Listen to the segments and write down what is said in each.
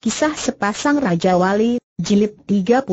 Kisah Sepasang Raja Wali, Jilid 30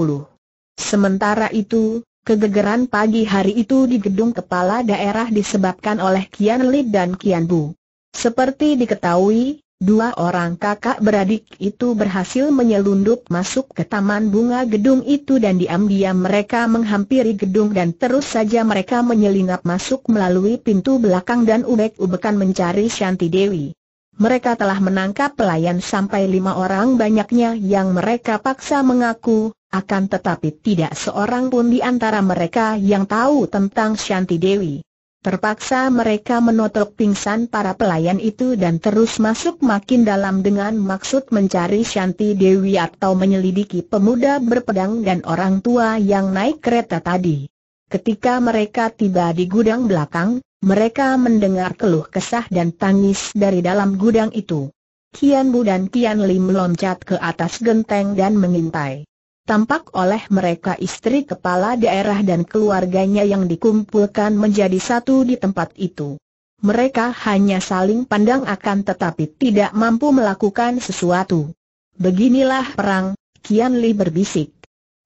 Sementara itu, kegegeran pagi hari itu di gedung kepala daerah disebabkan oleh Kian Li dan Kian Bu. Seperti diketahui, dua orang kakak beradik itu berhasil menyelundup masuk ke taman bunga gedung itu dan diam-diam mereka menghampiri gedung dan terus saja mereka menyelinap masuk melalui pintu belakang dan ubek-ubekan mencari Shanti Dewi mereka telah menangkap pelayan sampai lima orang banyaknya yang mereka paksa mengaku, akan tetapi tidak seorang pun di antara mereka yang tahu tentang Shanti Dewi. Terpaksa mereka menotok pingsan para pelayan itu dan terus masuk makin dalam dengan maksud mencari Shanti Dewi atau menyelidiki pemuda berpedang dan orang tua yang naik kereta tadi. Ketika mereka tiba di gudang belakang, mereka mendengar keluh kesah dan tangis dari dalam gudang itu. Kian Bu dan Kian Lim meloncat ke atas genteng dan mengintai. Tampak oleh mereka istri kepala daerah dan keluarganya yang dikumpulkan menjadi satu di tempat itu. Mereka hanya saling pandang akan tetapi tidak mampu melakukan sesuatu. Beginilah perang, Kian Li berbisik.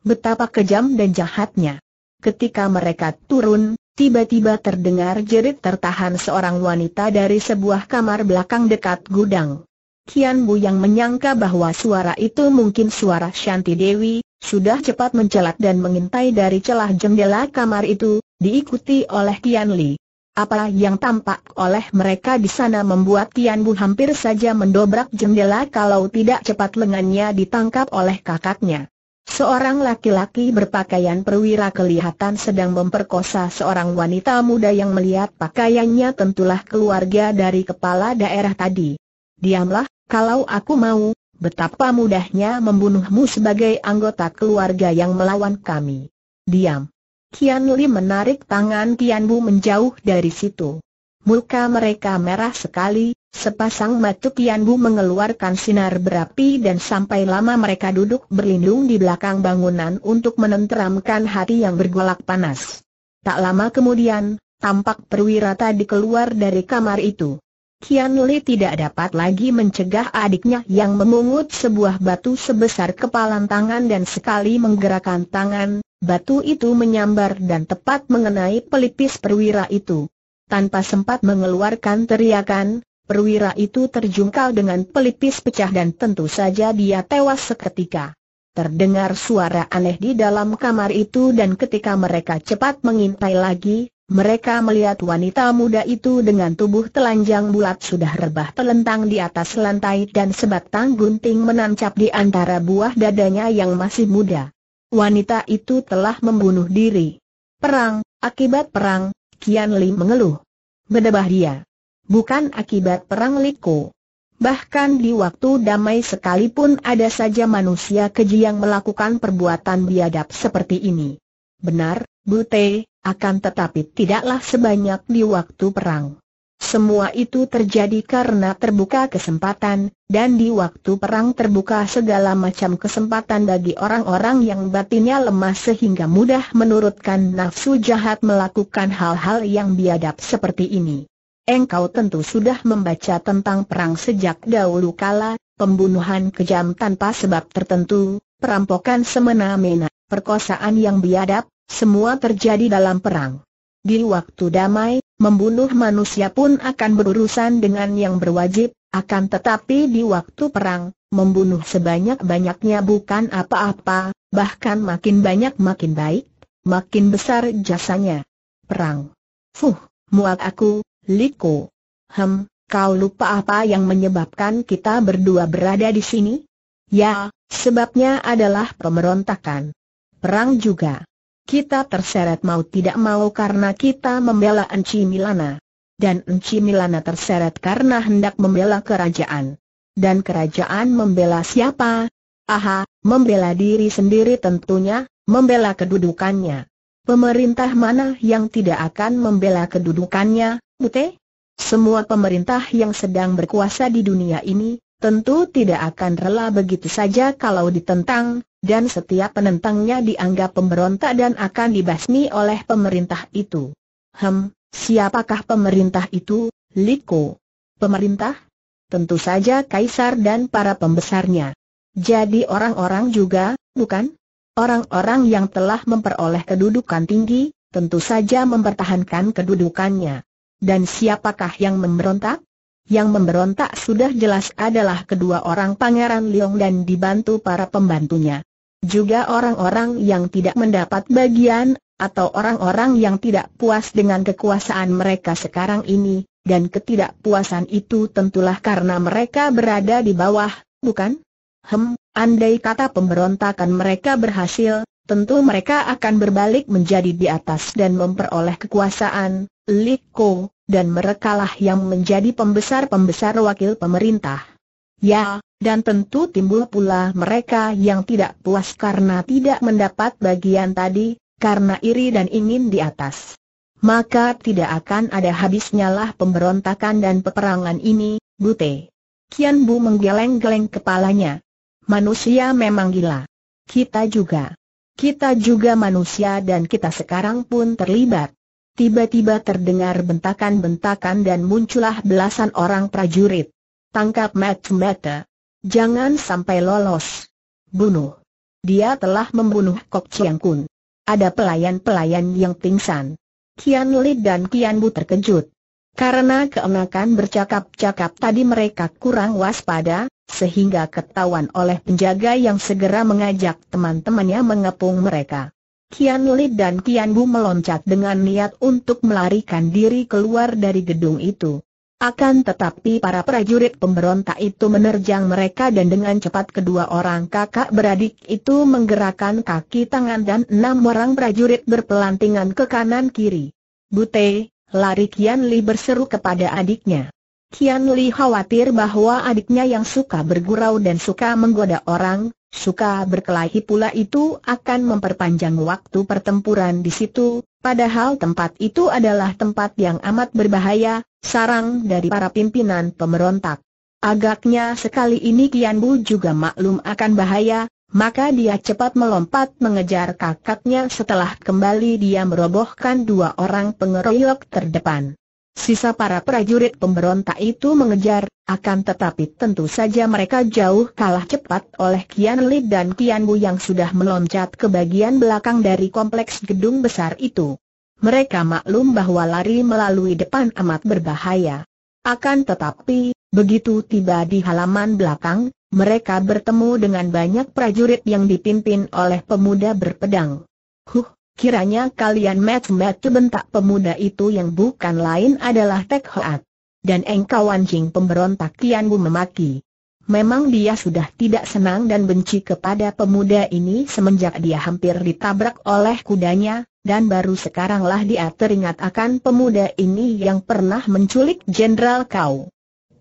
Betapa kejam dan jahatnya. Ketika mereka turun, Tiba-tiba terdengar jerit tertahan seorang wanita dari sebuah kamar belakang dekat gudang. Kian Bu yang menyangka bahwa suara itu mungkin suara Shanti Dewi, sudah cepat mencelat dan mengintai dari celah jendela kamar itu, diikuti oleh Kian Li. Apa yang tampak oleh mereka di sana membuat Tian Bu hampir saja mendobrak jendela kalau tidak cepat lengannya ditangkap oleh kakaknya. Seorang laki-laki berpakaian perwira kelihatan sedang memperkosa seorang wanita muda yang melihat pakaiannya tentulah keluarga dari kepala daerah tadi. Diamlah, kalau aku mau, betapa mudahnya membunuhmu sebagai anggota keluarga yang melawan kami. Diam. Kian Li menarik tangan Kian Bu menjauh dari situ. Muka mereka merah sekali, sepasang mata Tianbu mengeluarkan sinar berapi dan sampai lama mereka duduk berlindung di belakang bangunan untuk menenteramkan hati yang bergolak panas. Tak lama kemudian, tampak perwira tadi keluar dari kamar itu. Kian Li tidak dapat lagi mencegah adiknya yang memungut sebuah batu sebesar kepalan tangan dan sekali menggerakkan tangan, batu itu menyambar dan tepat mengenai pelipis perwira itu. Tanpa sempat mengeluarkan teriakan, perwira itu terjungkal dengan pelipis pecah dan tentu saja dia tewas seketika. Terdengar suara aneh di dalam kamar itu dan ketika mereka cepat mengintai lagi, mereka melihat wanita muda itu dengan tubuh telanjang bulat sudah rebah telentang di atas lantai dan sebatang gunting menancap di antara buah dadanya yang masih muda. Wanita itu telah membunuh diri. Perang, akibat perang, Kian Li mengeluh. Bedebah dia. Bukan akibat perang Liko. Bahkan di waktu damai sekalipun ada saja manusia keji yang melakukan perbuatan biadab seperti ini. Benar, Bute, akan tetapi tidaklah sebanyak di waktu perang. Semua itu terjadi karena terbuka kesempatan, dan di waktu perang terbuka segala macam kesempatan bagi orang-orang yang batinnya lemah sehingga mudah menurutkan nafsu jahat melakukan hal-hal yang biadab seperti ini. Engkau tentu sudah membaca tentang perang sejak dahulu kala, pembunuhan kejam tanpa sebab tertentu, perampokan semena-mena, perkosaan yang biadab, semua terjadi dalam perang. Di waktu damai, membunuh manusia pun akan berurusan dengan yang berwajib, akan tetapi di waktu perang, membunuh sebanyak-banyaknya bukan apa-apa, bahkan makin banyak makin baik, makin besar jasanya. Perang. Fuh, muak aku, Liko. Hem, kau lupa apa yang menyebabkan kita berdua berada di sini? Ya, sebabnya adalah pemberontakan. Perang juga. Kita terseret mau tidak mau karena kita membela Enci Milana. Dan Enci Milana terseret karena hendak membela kerajaan. Dan kerajaan membela siapa? Aha, membela diri sendiri tentunya, membela kedudukannya. Pemerintah mana yang tidak akan membela kedudukannya, Bute? Semua pemerintah yang sedang berkuasa di dunia ini, tentu tidak akan rela begitu saja kalau ditentang, dan setiap penentangnya dianggap pemberontak dan akan dibasmi oleh pemerintah itu. Hem, siapakah pemerintah itu, Liko? Pemerintah? Tentu saja kaisar dan para pembesarnya. Jadi orang-orang juga, bukan? Orang-orang yang telah memperoleh kedudukan tinggi, tentu saja mempertahankan kedudukannya. Dan siapakah yang memberontak? Yang memberontak sudah jelas adalah kedua orang Pangeran Liong dan dibantu para pembantunya. Juga orang-orang yang tidak mendapat bagian, atau orang-orang yang tidak puas dengan kekuasaan mereka sekarang ini, dan ketidakpuasan itu tentulah karena mereka berada di bawah, bukan? Hem, andai kata pemberontakan mereka berhasil, tentu mereka akan berbalik menjadi di atas dan memperoleh kekuasaan, Liko, dan merekalah yang menjadi pembesar-pembesar wakil pemerintah. Ya, dan tentu timbul pula mereka yang tidak puas karena tidak mendapat bagian tadi, karena iri dan ingin di atas. Maka tidak akan ada habisnya lah pemberontakan dan peperangan ini, Bute. Kian Bu menggeleng-geleng kepalanya. Manusia memang gila. Kita juga. Kita juga manusia dan kita sekarang pun terlibat. Tiba-tiba terdengar bentakan-bentakan dan muncullah belasan orang prajurit. Tangkap Mat Mata. Jangan sampai lolos. Bunuh. Dia telah membunuh Kok Chiang Kun. Ada pelayan-pelayan yang pingsan. Kian Li dan Kian Bu terkejut. Karena keenakan bercakap-cakap tadi mereka kurang waspada, sehingga ketahuan oleh penjaga yang segera mengajak teman-temannya mengepung mereka. Kian Li dan Kian Bu meloncat dengan niat untuk melarikan diri keluar dari gedung itu. Akan tetapi para prajurit pemberontak itu menerjang mereka dan dengan cepat kedua orang kakak beradik itu menggerakkan kaki tangan dan enam orang prajurit berpelantingan ke kanan kiri. Bute, lari Kian Li berseru kepada adiknya. Kian Li khawatir bahwa adiknya yang suka bergurau dan suka menggoda orang, Suka berkelahi pula itu akan memperpanjang waktu pertempuran di situ, padahal tempat itu adalah tempat yang amat berbahaya, sarang dari para pimpinan pemberontak. Agaknya sekali ini Kian Bu juga maklum akan bahaya, maka dia cepat melompat mengejar kakaknya setelah kembali dia merobohkan dua orang pengeroyok terdepan. Sisa para prajurit pemberontak itu mengejar, akan tetapi tentu saja mereka jauh kalah cepat oleh Kian Lip dan Kian Bu yang sudah meloncat ke bagian belakang dari kompleks gedung besar itu. Mereka maklum bahwa lari melalui depan amat berbahaya. Akan tetapi, begitu tiba di halaman belakang, mereka bertemu dengan banyak prajurit yang dipimpin oleh pemuda berpedang. Huh, Kiranya kalian met-met bentak pemuda itu yang bukan lain adalah Tek Hoat. Dan engkau anjing pemberontak Kian Bu memaki. Memang dia sudah tidak senang dan benci kepada pemuda ini semenjak dia hampir ditabrak oleh kudanya, dan baru sekaranglah dia teringat akan pemuda ini yang pernah menculik Jenderal Kau.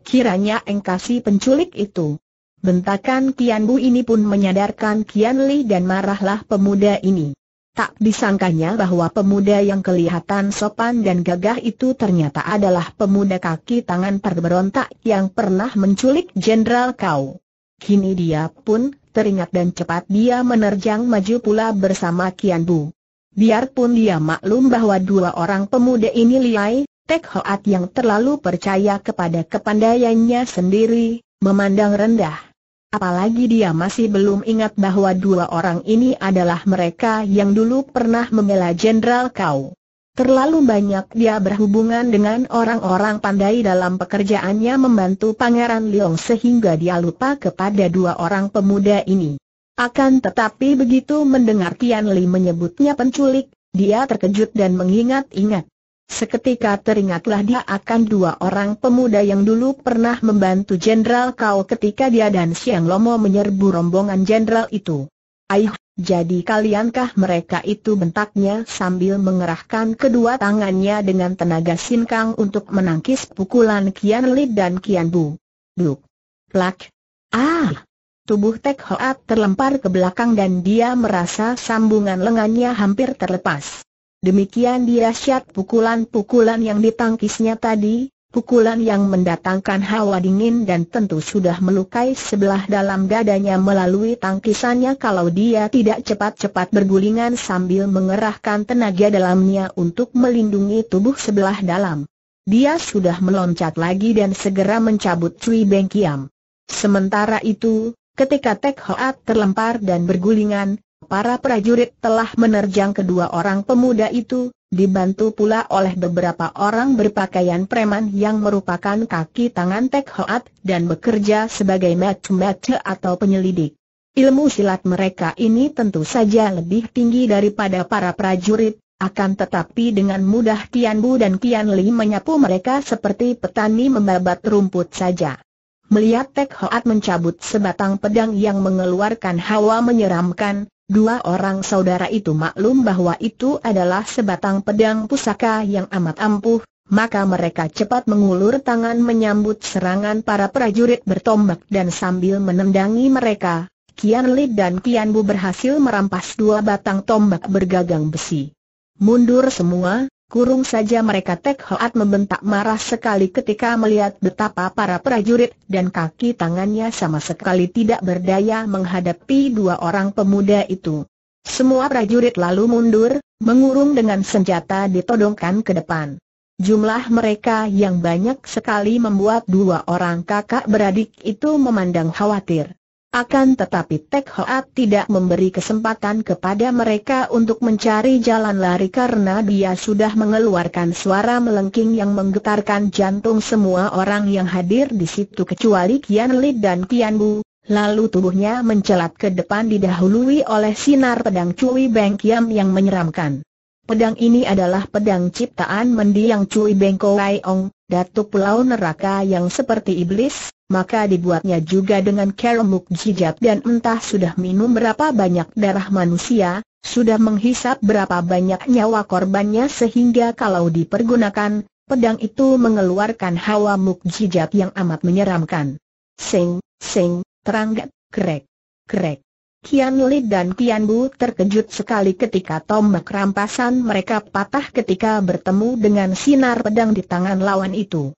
Kiranya engkau si penculik itu. Bentakan Kian Bu ini pun menyadarkan Kian Li dan marahlah pemuda ini. Tak disangkanya bahwa pemuda yang kelihatan sopan dan gagah itu ternyata adalah pemuda kaki tangan perberontak yang pernah menculik Jenderal Kau. Kini dia pun teringat dan cepat dia menerjang maju pula bersama Kian Bu. Biarpun dia maklum bahwa dua orang pemuda ini liai, Tek Hoat yang terlalu percaya kepada kepandaiannya sendiri, memandang rendah Apalagi dia masih belum ingat bahwa dua orang ini adalah mereka yang dulu pernah membela Jenderal Kau. Terlalu banyak dia berhubungan dengan orang-orang pandai dalam pekerjaannya membantu Pangeran Liong sehingga dia lupa kepada dua orang pemuda ini. Akan tetapi begitu mendengar Tian Li menyebutnya penculik, dia terkejut dan mengingat-ingat. Seketika teringatlah dia akan dua orang pemuda yang dulu pernah membantu Jenderal Kau ketika dia dan Siang Lomo menyerbu rombongan jenderal itu. Aih, jadi kaliankah mereka itu bentaknya sambil mengerahkan kedua tangannya dengan tenaga sinkang untuk menangkis pukulan Kian Li dan Kian Bu. Duk. Plak. Ah! Tubuh Tek Hoat terlempar ke belakang dan dia merasa sambungan lengannya hampir terlepas. Demikian dirasyat pukulan-pukulan yang ditangkisnya tadi, pukulan yang mendatangkan hawa dingin dan tentu sudah melukai sebelah dalam dadanya melalui tangkisannya kalau dia tidak cepat-cepat bergulingan sambil mengerahkan tenaga dalamnya untuk melindungi tubuh sebelah dalam. Dia sudah meloncat lagi dan segera mencabut Cui Beng Kiam. Sementara itu, ketika Tek Hoat terlempar dan bergulingan, para prajurit telah menerjang kedua orang pemuda itu, dibantu pula oleh beberapa orang berpakaian preman yang merupakan kaki tangan Tek Hoat dan bekerja sebagai match-match atau penyelidik. Ilmu silat mereka ini tentu saja lebih tinggi daripada para prajurit, akan tetapi dengan mudah Tian Bu dan Tian Li menyapu mereka seperti petani membabat rumput saja. Melihat Tek Hoat mencabut sebatang pedang yang mengeluarkan hawa menyeramkan, Dua orang saudara itu maklum bahwa itu adalah sebatang pedang pusaka yang amat ampuh, maka mereka cepat mengulur tangan menyambut serangan para prajurit bertombak dan sambil menendangi mereka, Kian Lid dan Kian Bu berhasil merampas dua batang tombak bergagang besi. Mundur semua, Kurung saja mereka Tek Hoat membentak marah sekali ketika melihat betapa para prajurit dan kaki tangannya sama sekali tidak berdaya menghadapi dua orang pemuda itu. Semua prajurit lalu mundur, mengurung dengan senjata ditodongkan ke depan. Jumlah mereka yang banyak sekali membuat dua orang kakak beradik itu memandang khawatir. Akan tetapi Tek Hoat tidak memberi kesempatan kepada mereka untuk mencari jalan lari karena dia sudah mengeluarkan suara melengking yang menggetarkan jantung semua orang yang hadir di situ kecuali Kian Li dan Kian Bu. Lalu tubuhnya mencelat ke depan didahului oleh sinar pedang Cui Beng Kiam yang menyeramkan. Pedang ini adalah pedang ciptaan mendiang Cui Beng Kowai Ong, Datuk Pulau Neraka yang seperti iblis, maka dibuatnya juga dengan keremuk jijat dan entah sudah minum berapa banyak darah manusia, sudah menghisap berapa banyak nyawa korbannya sehingga kalau dipergunakan, pedang itu mengeluarkan hawa mukjizat yang amat menyeramkan. Sing, sing, terangkat, krek, krek. Kian Li dan Kian Bu terkejut sekali ketika tombak rampasan mereka patah ketika bertemu dengan sinar pedang di tangan lawan itu.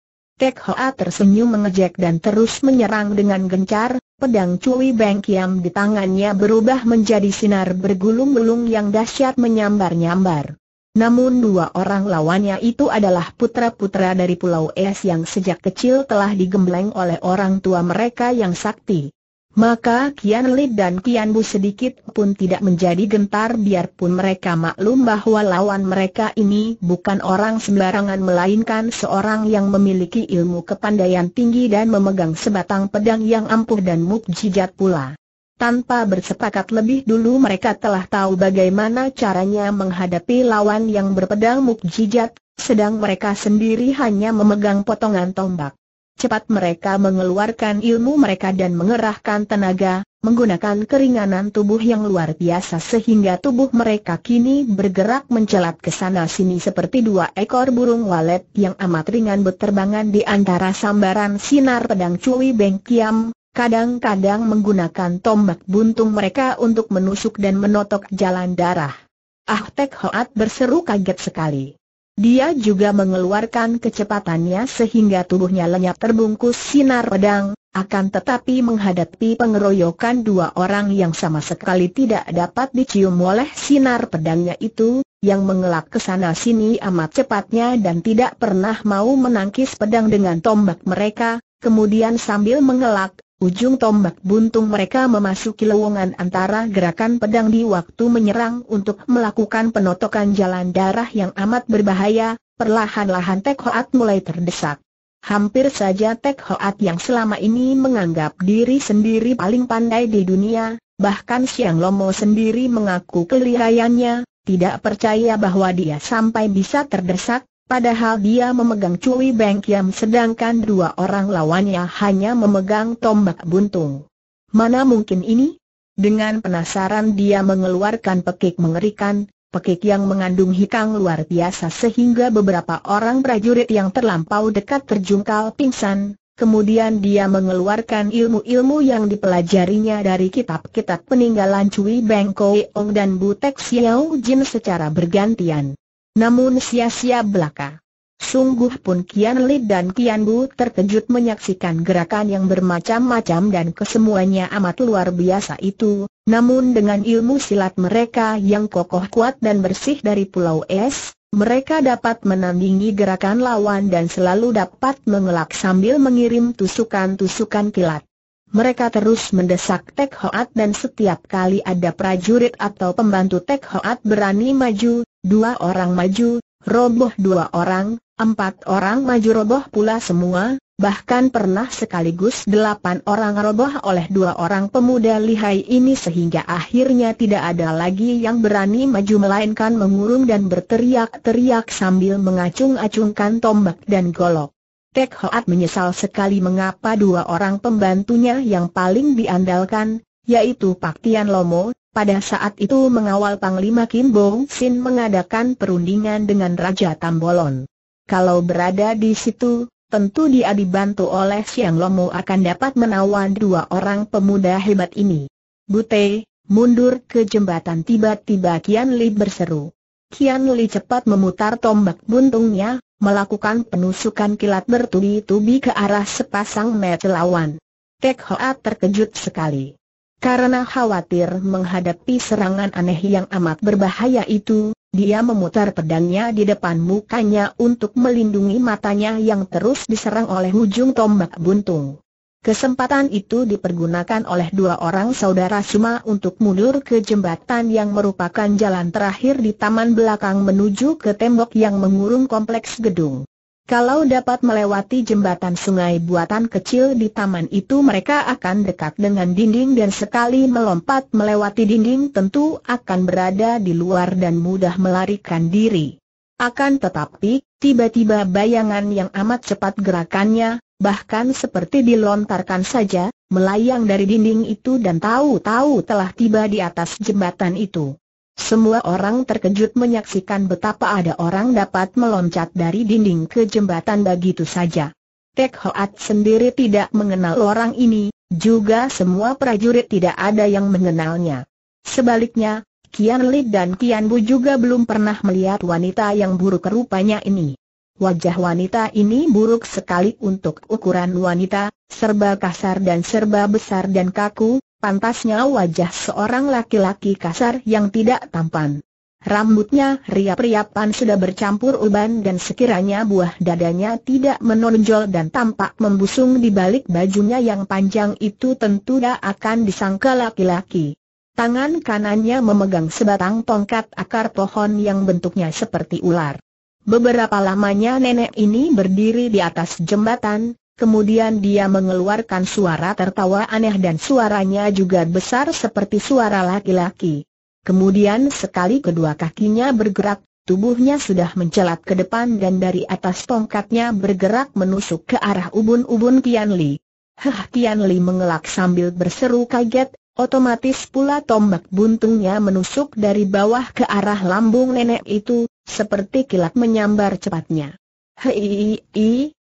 Tek Hoa tersenyum mengejek dan terus menyerang dengan gencar, pedang Cui Beng Kiam di tangannya berubah menjadi sinar bergulung-gulung yang dahsyat menyambar-nyambar. Namun dua orang lawannya itu adalah putra-putra dari Pulau Es yang sejak kecil telah digembleng oleh orang tua mereka yang sakti. Maka Kian Li dan Kian Bu sedikit pun tidak menjadi gentar biarpun mereka maklum bahwa lawan mereka ini bukan orang sembarangan melainkan seorang yang memiliki ilmu kepandaian tinggi dan memegang sebatang pedang yang ampuh dan mukjizat pula. Tanpa bersepakat lebih dulu mereka telah tahu bagaimana caranya menghadapi lawan yang berpedang mukjizat, sedang mereka sendiri hanya memegang potongan tombak. Cepat mereka mengeluarkan ilmu mereka dan mengerahkan tenaga, menggunakan keringanan tubuh yang luar biasa sehingga tubuh mereka kini bergerak mencelat ke sana sini seperti dua ekor burung walet yang amat ringan berterbangan di antara sambaran sinar pedang Cui bengkiam. kadang-kadang menggunakan tombak buntung mereka untuk menusuk dan menotok jalan darah. Ah Tek Hoat berseru kaget sekali. Dia juga mengeluarkan kecepatannya sehingga tubuhnya lenyap terbungkus sinar pedang, akan tetapi menghadapi pengeroyokan dua orang yang sama sekali tidak dapat dicium oleh sinar pedangnya itu, yang mengelak ke sana sini amat cepatnya dan tidak pernah mau menangkis pedang dengan tombak mereka, kemudian sambil mengelak, Ujung tombak buntung mereka memasuki lowongan antara gerakan pedang di waktu menyerang untuk melakukan penotokan jalan darah yang amat berbahaya, perlahan-lahan Tek Hoat mulai terdesak. Hampir saja Tek Hoat yang selama ini menganggap diri sendiri paling pandai di dunia, bahkan Siang Lomo sendiri mengaku kelihaiannya, tidak percaya bahwa dia sampai bisa terdesak, Padahal dia memegang Cui Beng Kiam sedangkan dua orang lawannya hanya memegang tombak buntung. Mana mungkin ini? Dengan penasaran dia mengeluarkan pekik mengerikan, pekik yang mengandung hikang luar biasa sehingga beberapa orang prajurit yang terlampau dekat terjungkal pingsan. Kemudian dia mengeluarkan ilmu-ilmu yang dipelajarinya dari kitab-kitab peninggalan Cui Beng Koe Ong dan Butek Xiao Jin secara bergantian. Namun sia-sia belaka. Sungguh pun Kian Li dan Kian Bu terkejut menyaksikan gerakan yang bermacam-macam dan kesemuanya amat luar biasa itu, namun dengan ilmu silat mereka yang kokoh kuat dan bersih dari Pulau Es, mereka dapat menandingi gerakan lawan dan selalu dapat mengelak sambil mengirim tusukan-tusukan kilat. Mereka terus mendesak Tek Hoat dan setiap kali ada prajurit atau pembantu Tek Hoat berani maju, Dua orang maju, roboh dua orang, empat orang maju roboh pula semua, bahkan pernah sekaligus delapan orang roboh oleh dua orang pemuda lihai ini sehingga akhirnya tidak ada lagi yang berani maju melainkan mengurung dan berteriak-teriak sambil mengacung-acungkan tombak dan golok. Tek Hoat menyesal sekali mengapa dua orang pembantunya yang paling diandalkan, yaitu Pak Tian Lomo, pada saat itu mengawal Panglima Kim Bong Sin mengadakan perundingan dengan Raja Tambolon. Kalau berada di situ, tentu dia dibantu oleh Siang Lomo akan dapat menawan dua orang pemuda hebat ini. Bute, mundur ke jembatan tiba-tiba Kian Li berseru. Kian Li cepat memutar tombak buntungnya, melakukan penusukan kilat bertubi-tubi ke arah sepasang mata lawan. Tek Hoa terkejut sekali. Karena khawatir menghadapi serangan aneh yang amat berbahaya itu, dia memutar pedangnya di depan mukanya untuk melindungi matanya yang terus diserang oleh ujung tombak buntung. Kesempatan itu dipergunakan oleh dua orang saudara Suma untuk mundur ke jembatan yang merupakan jalan terakhir di taman belakang menuju ke tembok yang mengurung kompleks gedung. Kalau dapat melewati jembatan sungai buatan kecil di taman itu mereka akan dekat dengan dinding dan sekali melompat melewati dinding tentu akan berada di luar dan mudah melarikan diri. Akan tetapi, tiba-tiba bayangan yang amat cepat gerakannya, bahkan seperti dilontarkan saja, melayang dari dinding itu dan tahu-tahu telah tiba di atas jembatan itu. Semua orang terkejut menyaksikan betapa ada orang dapat meloncat dari dinding ke jembatan begitu saja. Tek Hoat sendiri tidak mengenal orang ini, juga semua prajurit tidak ada yang mengenalnya. Sebaliknya, Kian Lid dan Kian Bu juga belum pernah melihat wanita yang buruk rupanya ini. Wajah wanita ini buruk sekali untuk ukuran wanita, serba kasar dan serba besar dan kaku, Pantasnya wajah seorang laki-laki kasar yang tidak tampan. Rambutnya riap-riapan sudah bercampur uban dan sekiranya buah dadanya tidak menonjol dan tampak membusung di balik bajunya yang panjang itu tentu tak akan disangka laki-laki. Tangan kanannya memegang sebatang tongkat akar pohon yang bentuknya seperti ular. Beberapa lamanya nenek ini berdiri di atas jembatan, Kemudian dia mengeluarkan suara tertawa aneh dan suaranya juga besar seperti suara laki-laki. Kemudian sekali kedua kakinya bergerak, tubuhnya sudah mencelat ke depan dan dari atas tongkatnya bergerak menusuk ke arah ubun-ubun Tian Li. Hah Tian Li mengelak sambil berseru kaget, otomatis pula tombak buntungnya menusuk dari bawah ke arah lambung nenek itu, seperti kilat menyambar cepatnya. Hei,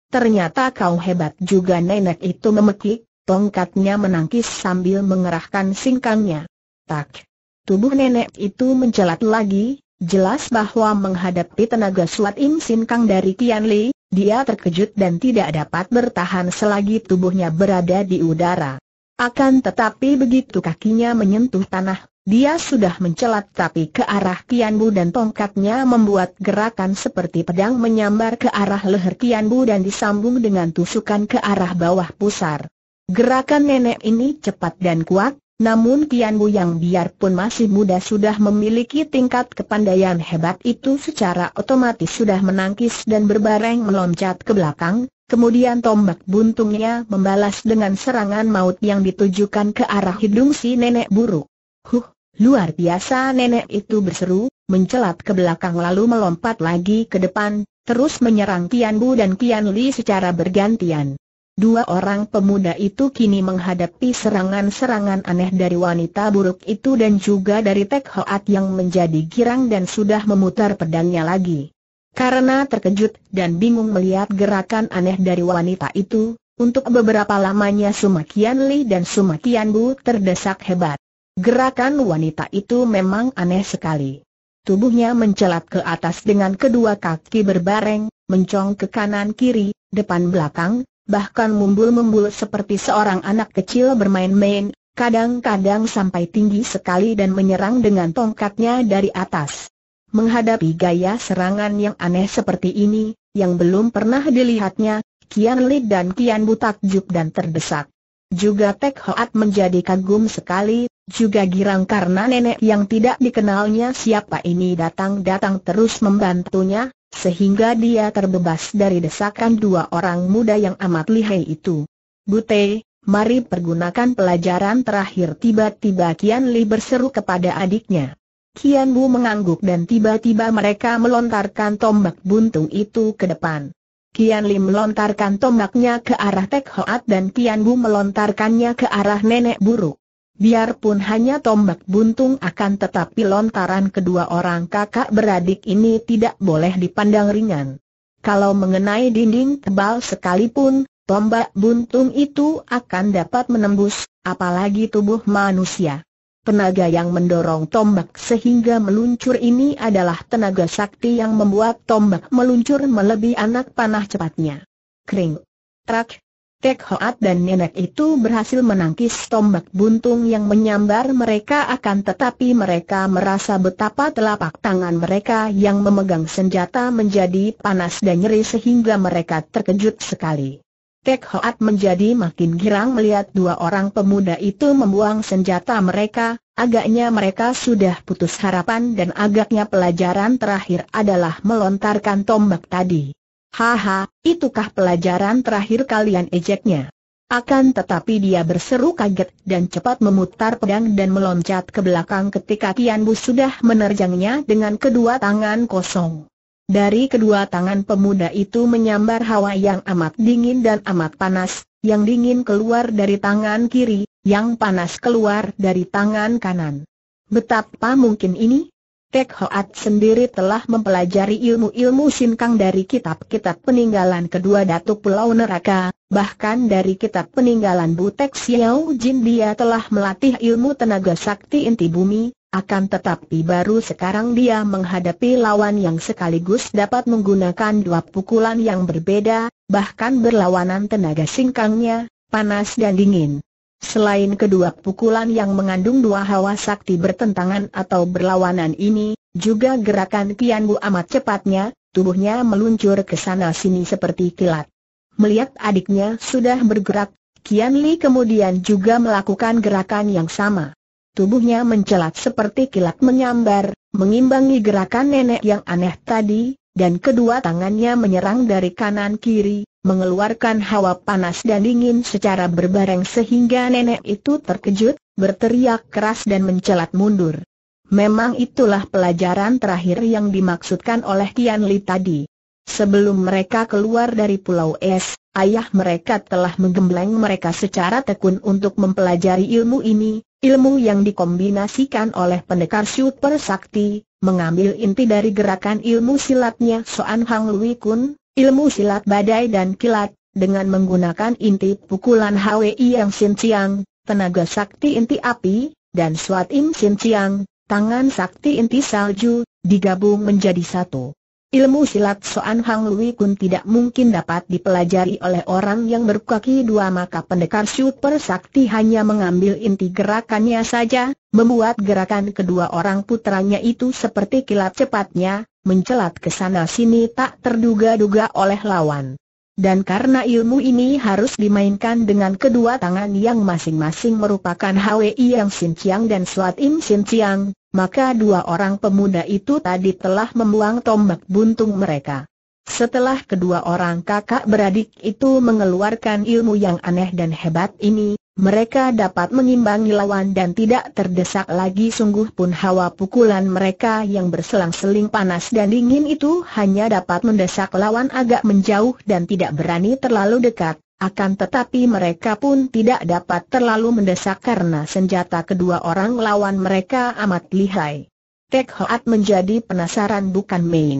Ternyata kau hebat juga nenek itu memekik, tongkatnya menangkis sambil mengerahkan singkangnya. Tak. Tubuh nenek itu menjelat lagi, jelas bahwa menghadapi tenaga suat Im singkang dari Tian Li, dia terkejut dan tidak dapat bertahan selagi tubuhnya berada di udara. Akan tetapi begitu kakinya menyentuh tanah dia sudah mencelat tapi ke arah Tianbu dan tongkatnya membuat gerakan seperti pedang menyambar ke arah leher Tianbu dan disambung dengan tusukan ke arah bawah pusar. Gerakan nenek ini cepat dan kuat, namun Tianbu yang biarpun masih muda sudah memiliki tingkat kepandaian hebat itu secara otomatis sudah menangkis dan berbareng meloncat ke belakang, Kemudian tombak buntungnya membalas dengan serangan maut yang ditujukan ke arah hidung si nenek buruk. Huh, luar biasa nenek itu berseru, mencelat ke belakang lalu melompat lagi ke depan, terus menyerang Tian Bu dan Tian Li secara bergantian. Dua orang pemuda itu kini menghadapi serangan-serangan aneh dari wanita buruk itu dan juga dari Tek Hoat yang menjadi girang dan sudah memutar pedangnya lagi. Karena terkejut dan bingung melihat gerakan aneh dari wanita itu, untuk beberapa lamanya Suma Li dan Suma Bu terdesak hebat. Gerakan wanita itu memang aneh sekali. Tubuhnya mencelat ke atas dengan kedua kaki berbareng, mencong ke kanan kiri, depan belakang, bahkan mumbul-mumbul seperti seorang anak kecil bermain-main, kadang-kadang sampai tinggi sekali dan menyerang dengan tongkatnya dari atas. Menghadapi gaya serangan yang aneh seperti ini, yang belum pernah dilihatnya, Kian Lid dan Kian Butakjub dan terdesak. Juga Tek Hoat menjadi kagum sekali, juga girang karena nenek yang tidak dikenalnya siapa ini datang-datang terus membantunya, sehingga dia terbebas dari desakan dua orang muda yang amat lihai itu. Bute, mari pergunakan pelajaran terakhir tiba-tiba Kian Li berseru kepada adiknya. Kian Bu mengangguk dan tiba-tiba mereka melontarkan tombak buntung itu ke depan. Kian Li melontarkan tombaknya ke arah Tek Hoat dan Kian Bu melontarkannya ke arah nenek buruk. Biarpun hanya tombak buntung akan tetapi lontaran kedua orang kakak beradik ini tidak boleh dipandang ringan. Kalau mengenai dinding tebal sekalipun, tombak buntung itu akan dapat menembus, apalagi tubuh manusia. Tenaga yang mendorong tombak sehingga meluncur ini adalah tenaga sakti yang membuat tombak meluncur melebihi anak panah cepatnya. Kering. Trak, Tek Hoat dan nenek itu berhasil menangkis tombak buntung yang menyambar mereka akan tetapi mereka merasa betapa telapak tangan mereka yang memegang senjata menjadi panas dan nyeri sehingga mereka terkejut sekali. Tek Hoat menjadi makin girang melihat dua orang pemuda itu membuang senjata mereka, Agaknya mereka sudah putus harapan dan agaknya pelajaran terakhir adalah melontarkan tombak tadi. Haha, itukah pelajaran terakhir kalian ejeknya? Akan tetapi dia berseru kaget dan cepat memutar pedang dan meloncat ke belakang ketika Tian Bu sudah menerjangnya dengan kedua tangan kosong. Dari kedua tangan pemuda itu menyambar hawa yang amat dingin dan amat panas, yang dingin keluar dari tangan kiri, yang panas keluar dari tangan kanan. Betapa mungkin ini? Tek Hoat sendiri telah mempelajari ilmu-ilmu sinkang dari kitab-kitab peninggalan kedua Datuk Pulau Neraka, bahkan dari kitab peninggalan Butek Xiao Jin dia telah melatih ilmu tenaga sakti inti bumi, akan tetapi baru sekarang dia menghadapi lawan yang sekaligus dapat menggunakan dua pukulan yang berbeda, bahkan berlawanan tenaga singkangnya, panas dan dingin. Selain kedua pukulan yang mengandung dua hawa sakti bertentangan atau berlawanan ini, juga gerakan Kian Bu amat cepatnya, tubuhnya meluncur ke sana sini seperti kilat. Melihat adiknya sudah bergerak, Kian Li kemudian juga melakukan gerakan yang sama. Tubuhnya mencelat seperti kilat menyambar, mengimbangi gerakan nenek yang aneh tadi, dan kedua tangannya menyerang dari kanan kiri, mengeluarkan hawa panas dan dingin secara berbareng sehingga nenek itu terkejut, berteriak keras dan mencelat mundur. Memang itulah pelajaran terakhir yang dimaksudkan oleh Tian Li tadi. Sebelum mereka keluar dari Pulau Es, ayah mereka telah menggembleng mereka secara tekun untuk mempelajari ilmu ini, ilmu yang dikombinasikan oleh pendekar super sakti, Mengambil inti dari gerakan ilmu silatnya Soan Hang Lui Kun, ilmu silat badai dan kilat, dengan menggunakan inti pukulan HWI yang Sin Chiang, tenaga sakti inti api, dan Suat Im Sin Chiang, tangan sakti inti salju, digabung menjadi satu. Ilmu silat Soan Hang Lui Kun tidak mungkin dapat dipelajari oleh orang yang berkaki dua maka pendekar super sakti hanya mengambil inti gerakannya saja, membuat gerakan kedua orang putranya itu seperti kilat cepatnya, mencelat ke sana sini tak terduga-duga oleh lawan. Dan karena ilmu ini harus dimainkan dengan kedua tangan yang masing-masing merupakan Hwi Yang Sin Chiang dan Suat Im Sin Chiang, maka dua orang pemuda itu tadi telah membuang tombak buntung mereka. Setelah kedua orang kakak beradik itu mengeluarkan ilmu yang aneh dan hebat ini, mereka dapat mengimbangi lawan dan tidak terdesak lagi sungguh pun hawa pukulan mereka yang berselang-seling panas dan dingin itu hanya dapat mendesak lawan agak menjauh dan tidak berani terlalu dekat. Akan tetapi mereka pun tidak dapat terlalu mendesak karena senjata kedua orang lawan mereka amat lihai. Tek Hoat menjadi penasaran bukan main.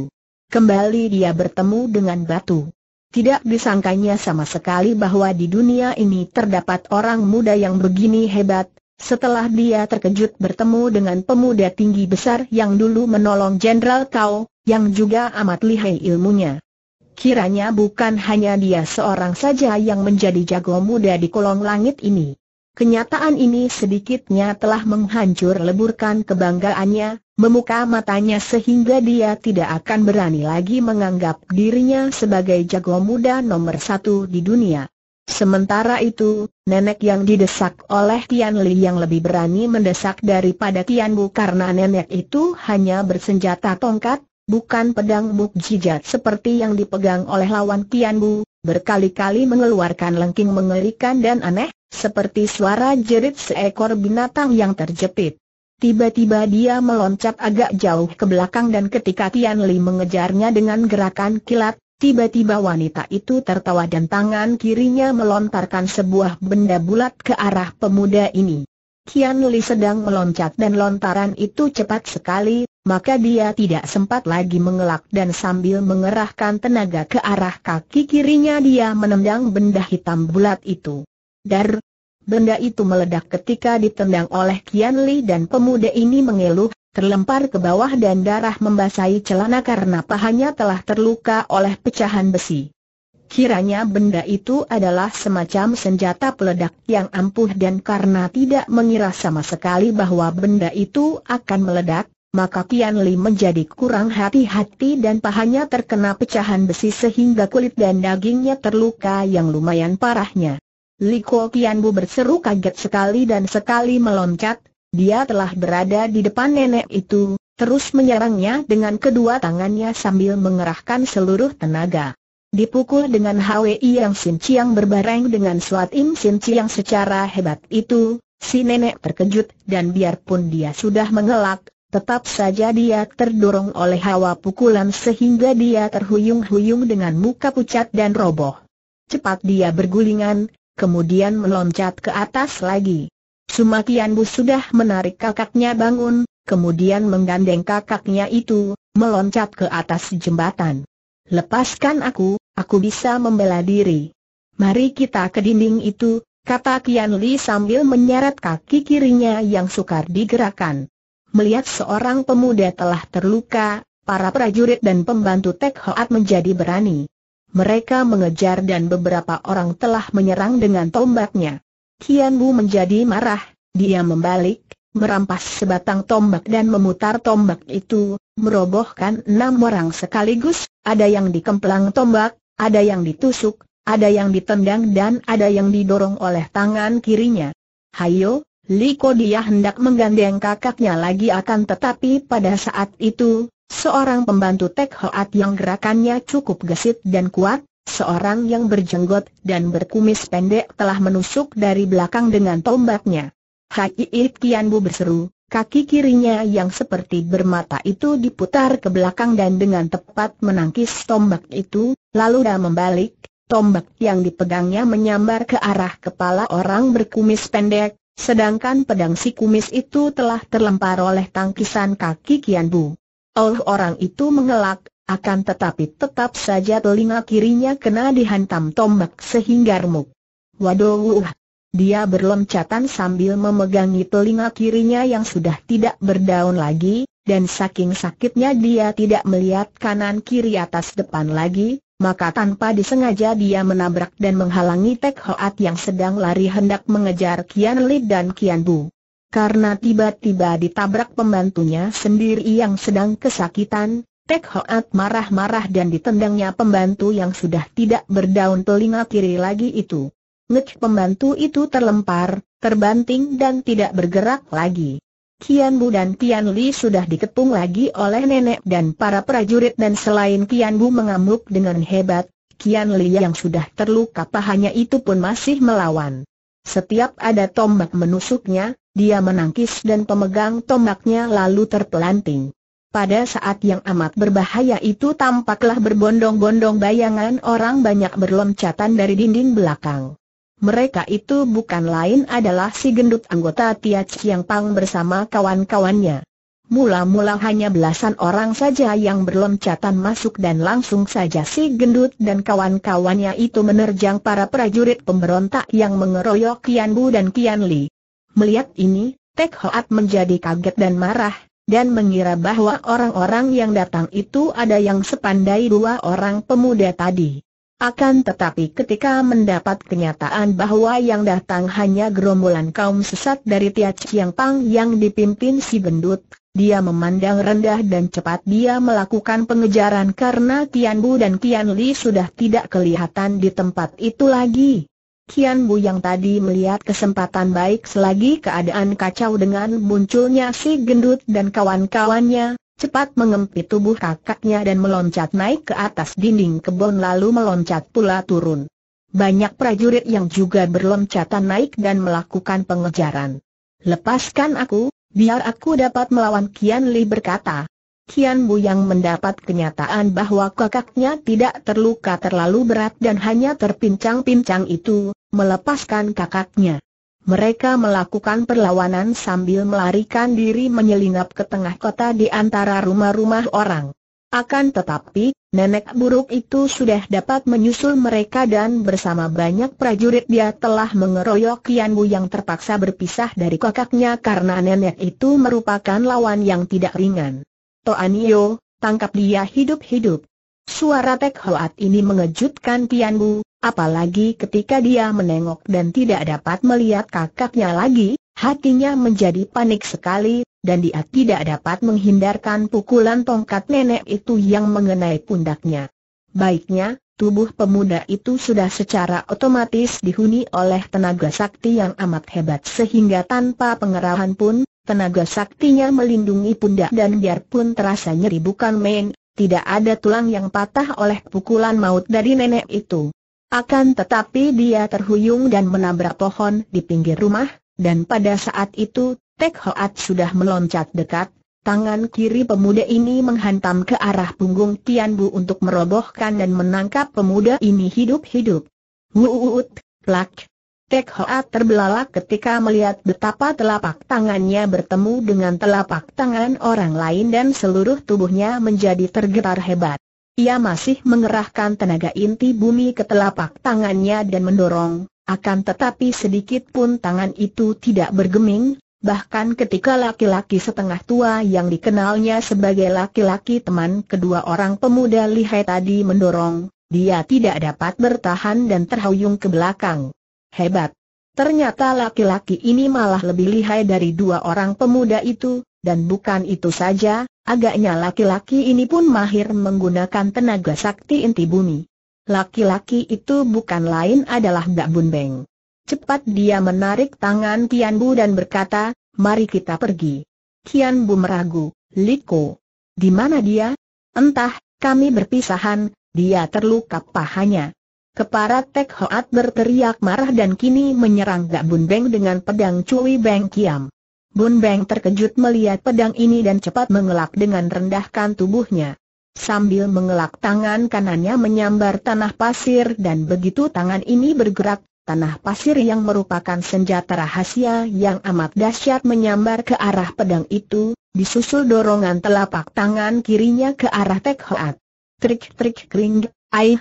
Kembali dia bertemu dengan batu. Tidak disangkanya sama sekali bahwa di dunia ini terdapat orang muda yang begini hebat, setelah dia terkejut bertemu dengan pemuda tinggi besar yang dulu menolong Jenderal Kau, yang juga amat lihai ilmunya. Kiranya bukan hanya dia seorang saja yang menjadi jago muda di kolong langit ini. Kenyataan ini sedikitnya telah menghancur leburkan kebanggaannya, memuka matanya sehingga dia tidak akan berani lagi menganggap dirinya sebagai jago muda nomor satu di dunia. Sementara itu, nenek yang didesak oleh Tian Li yang lebih berani mendesak daripada Tian Bu karena nenek itu hanya bersenjata tongkat, bukan pedang buk jijat seperti yang dipegang oleh lawan Tian Bu, berkali-kali mengeluarkan lengking mengerikan dan aneh, seperti suara jerit seekor binatang yang terjepit. Tiba-tiba dia meloncat agak jauh ke belakang dan ketika Tian Li mengejarnya dengan gerakan kilat, tiba-tiba wanita itu tertawa dan tangan kirinya melontarkan sebuah benda bulat ke arah pemuda ini. Kian Li sedang meloncat dan lontaran itu cepat sekali, maka dia tidak sempat lagi mengelak dan sambil mengerahkan tenaga ke arah kaki kirinya dia menendang benda hitam bulat itu. Dar! Benda itu meledak ketika ditendang oleh Kian Li dan pemuda ini mengeluh, terlempar ke bawah dan darah membasahi celana karena pahanya telah terluka oleh pecahan besi. Kiranya benda itu adalah semacam senjata peledak yang ampuh dan karena tidak mengira sama sekali bahwa benda itu akan meledak, maka Kian Li menjadi kurang hati-hati dan pahanya terkena pecahan besi sehingga kulit dan dagingnya terluka yang lumayan parahnya. Li Kuo Tian Bu berseru kaget sekali dan sekali meloncat, dia telah berada di depan nenek itu, terus menyerangnya dengan kedua tangannya sambil mengerahkan seluruh tenaga. Dipukul dengan HWI yang Sin Chiang berbareng dengan Suat Im Sin Chiang secara hebat itu, si nenek terkejut dan biarpun dia sudah mengelak, tetap saja dia terdorong oleh hawa pukulan sehingga dia terhuyung-huyung dengan muka pucat dan roboh. Cepat dia bergulingan, kemudian meloncat ke atas lagi. Sumakian Bu sudah menarik kakaknya bangun, kemudian menggandeng kakaknya itu, meloncat ke atas jembatan. Lepaskan aku, aku bisa membela diri. Mari kita ke dinding itu, kata Kian Li sambil menyeret kaki kirinya yang sukar digerakkan. Melihat seorang pemuda telah terluka, para prajurit dan pembantu Tek Hoat menjadi berani. Mereka mengejar dan beberapa orang telah menyerang dengan tombaknya. Kian Bu menjadi marah, dia membalik, merampas sebatang tombak dan memutar tombak itu, merobohkan enam orang sekaligus, ada yang dikemplang tombak, ada yang ditusuk, ada yang ditendang dan ada yang didorong oleh tangan kirinya. Hayo, Liko dia hendak menggandeng kakaknya lagi akan tetapi pada saat itu, seorang pembantu Tek Hoat yang gerakannya cukup gesit dan kuat, seorang yang berjenggot dan berkumis pendek telah menusuk dari belakang dengan tombaknya. Haki It Kianbu berseru, kaki kirinya yang seperti bermata itu diputar ke belakang dan dengan tepat menangkis tombak itu, lalu dia membalik, tombak yang dipegangnya menyambar ke arah kepala orang berkumis pendek, sedangkan pedang si kumis itu telah terlempar oleh tangkisan kaki Kianbu. Oh orang itu mengelak, akan tetapi tetap saja telinga kirinya kena dihantam tombak sehingga remuk. Waduh, uh. Dia berloncatan sambil memegangi telinga kirinya yang sudah tidak berdaun lagi, dan saking sakitnya dia tidak melihat kanan kiri atas depan lagi, maka tanpa disengaja dia menabrak dan menghalangi Tek Hoat yang sedang lari hendak mengejar Kian Li dan Kian Bu. Karena tiba-tiba ditabrak pembantunya sendiri yang sedang kesakitan, Tek Hoat marah-marah dan ditendangnya pembantu yang sudah tidak berdaun telinga kiri lagi itu. Lek pembantu itu terlempar, terbanting dan tidak bergerak lagi. Kian Bu dan Kian Li sudah dikepung lagi oleh nenek dan para prajurit dan selain Kian Bu mengamuk dengan hebat, Kian Li yang sudah terluka pahanya itu pun masih melawan. Setiap ada tombak menusuknya, dia menangkis dan pemegang tombaknya lalu terpelanting. Pada saat yang amat berbahaya itu tampaklah berbondong-bondong bayangan orang banyak berloncatan dari dinding belakang. Mereka itu bukan lain adalah si gendut anggota Tia Chiang Pang bersama kawan-kawannya. Mula-mula hanya belasan orang saja yang berloncatan masuk dan langsung saja si gendut dan kawan-kawannya itu menerjang para prajurit pemberontak yang mengeroyok Kian Bu dan Kian Li. Melihat ini, Tek Hoat menjadi kaget dan marah, dan mengira bahwa orang-orang yang datang itu ada yang sepandai dua orang pemuda tadi. Akan tetapi ketika mendapat kenyataan bahwa yang datang hanya gerombolan kaum sesat dari Tia Chiang Pang yang dipimpin si gendut, dia memandang rendah dan cepat dia melakukan pengejaran karena Tian Bu dan Tian Li sudah tidak kelihatan di tempat itu lagi. Kian Bu yang tadi melihat kesempatan baik selagi keadaan kacau dengan munculnya si gendut dan kawan-kawannya, cepat mengempit tubuh kakaknya dan meloncat naik ke atas dinding kebun lalu meloncat pula turun. Banyak prajurit yang juga berloncatan naik dan melakukan pengejaran. Lepaskan aku, biar aku dapat melawan Kian Li berkata. Kian Bu yang mendapat kenyataan bahwa kakaknya tidak terluka terlalu berat dan hanya terpincang-pincang itu, melepaskan kakaknya. Mereka melakukan perlawanan sambil melarikan diri menyelinap ke tengah kota di antara rumah-rumah orang. Akan tetapi, nenek buruk itu sudah dapat menyusul mereka dan bersama banyak prajurit dia telah mengeroyok Kian yang terpaksa berpisah dari kakaknya karena nenek itu merupakan lawan yang tidak ringan. Toanio, tangkap dia hidup-hidup. Suara Tek Hoat ini mengejutkan Tian Bu, apalagi ketika dia menengok dan tidak dapat melihat kakaknya lagi, hatinya menjadi panik sekali, dan dia tidak dapat menghindarkan pukulan tongkat nenek itu yang mengenai pundaknya. Baiknya, tubuh pemuda itu sudah secara otomatis dihuni oleh tenaga sakti yang amat hebat sehingga tanpa pengerahan pun, tenaga saktinya melindungi pundak dan biarpun terasa nyeri bukan main, tidak ada tulang yang patah oleh pukulan maut dari nenek itu. Akan tetapi dia terhuyung dan menabrak pohon di pinggir rumah, dan pada saat itu, Tek Hoat sudah meloncat dekat, tangan kiri pemuda ini menghantam ke arah punggung Tian Bu untuk merobohkan dan menangkap pemuda ini hidup-hidup. Wuut, plak, Tek Hoa terbelalak ketika melihat betapa telapak tangannya bertemu dengan telapak tangan orang lain dan seluruh tubuhnya menjadi tergetar hebat. Ia masih mengerahkan tenaga inti bumi ke telapak tangannya dan mendorong, akan tetapi sedikit pun tangan itu tidak bergeming, bahkan ketika laki-laki setengah tua yang dikenalnya sebagai laki-laki teman kedua orang pemuda lihai tadi mendorong, dia tidak dapat bertahan dan terhuyung ke belakang. Hebat. Ternyata laki-laki ini malah lebih lihai dari dua orang pemuda itu, dan bukan itu saja, agaknya laki-laki ini pun mahir menggunakan tenaga sakti inti bumi. Laki-laki itu bukan lain adalah Mbak Bun Beng. Cepat dia menarik tangan Tian Bu dan berkata, mari kita pergi. Tian Bu meragu, Liko. Di mana dia? Entah, kami berpisahan, dia terluka pahanya. Kepara Tek Hoat berteriak marah dan kini menyerang Gak Bun Beng dengan pedang Cui Beng Kiam. Bun Beng terkejut melihat pedang ini dan cepat mengelak dengan rendahkan tubuhnya. Sambil mengelak tangan kanannya menyambar tanah pasir dan begitu tangan ini bergerak, tanah pasir yang merupakan senjata rahasia yang amat dahsyat menyambar ke arah pedang itu, disusul dorongan telapak tangan kirinya ke arah Tek Hoat. Trik-trik kring, aih,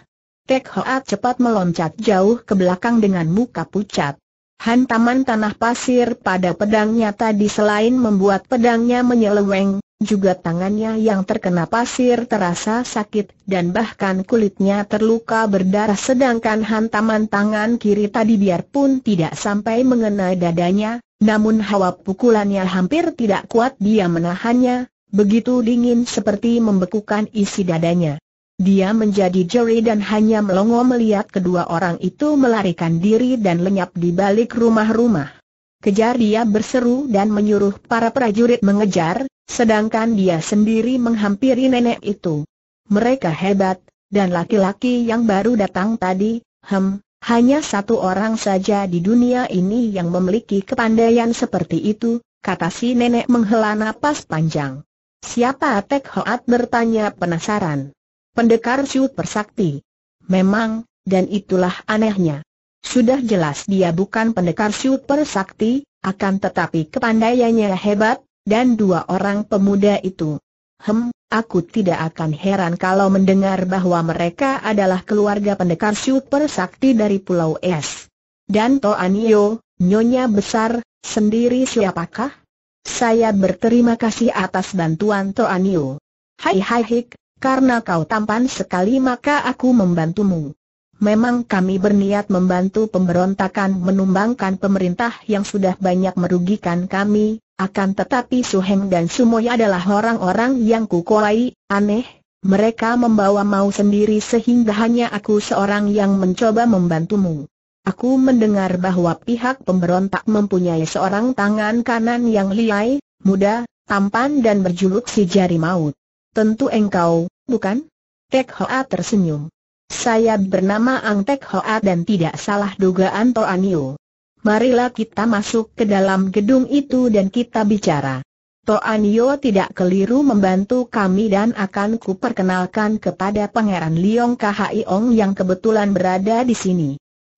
Tek Hoat cepat meloncat jauh ke belakang dengan muka pucat. Hantaman tanah pasir pada pedangnya tadi selain membuat pedangnya menyeleweng, juga tangannya yang terkena pasir terasa sakit dan bahkan kulitnya terluka berdarah sedangkan hantaman tangan kiri tadi biarpun tidak sampai mengenai dadanya, namun hawa pukulannya hampir tidak kuat dia menahannya, begitu dingin seperti membekukan isi dadanya. Dia menjadi jeri dan hanya melongo melihat kedua orang itu melarikan diri dan lenyap di balik rumah-rumah. Kejar dia berseru dan menyuruh para prajurit mengejar, sedangkan dia sendiri menghampiri nenek itu. Mereka hebat, dan laki-laki yang baru datang tadi, hem, hanya satu orang saja di dunia ini yang memiliki kepandaian seperti itu, kata si nenek menghela napas panjang. Siapa Tek Hoat bertanya penasaran. Pendekar Su Persakti. Memang, dan itulah anehnya. Sudah jelas dia bukan pendekar Su Persakti, akan tetapi kepandaiannya hebat, dan dua orang pemuda itu. Hem, aku tidak akan heran kalau mendengar bahwa mereka adalah keluarga pendekar super sakti dari Pulau Es. Dan Toanio, nyonya besar, sendiri siapakah? Saya berterima kasih atas bantuan Toanio. Hai hai hik, karena kau tampan sekali maka aku membantumu. Memang kami berniat membantu pemberontakan menumbangkan pemerintah yang sudah banyak merugikan kami, akan tetapi Suheng dan Sumoy adalah orang-orang yang kukuai, aneh, mereka membawa mau sendiri sehingga hanya aku seorang yang mencoba membantumu. Aku mendengar bahwa pihak pemberontak mempunyai seorang tangan kanan yang liai, muda, tampan dan berjuluk si jari maut. Tentu engkau, bukan? Tek Hoa tersenyum. Saya bernama Ang Tek Hoa dan tidak salah dugaan Toanio. Marilah kita masuk ke dalam gedung itu dan kita bicara. Toanio tidak keliru membantu kami dan akan kuperkenalkan kepada Pangeran Liong Ong yang kebetulan berada di sini.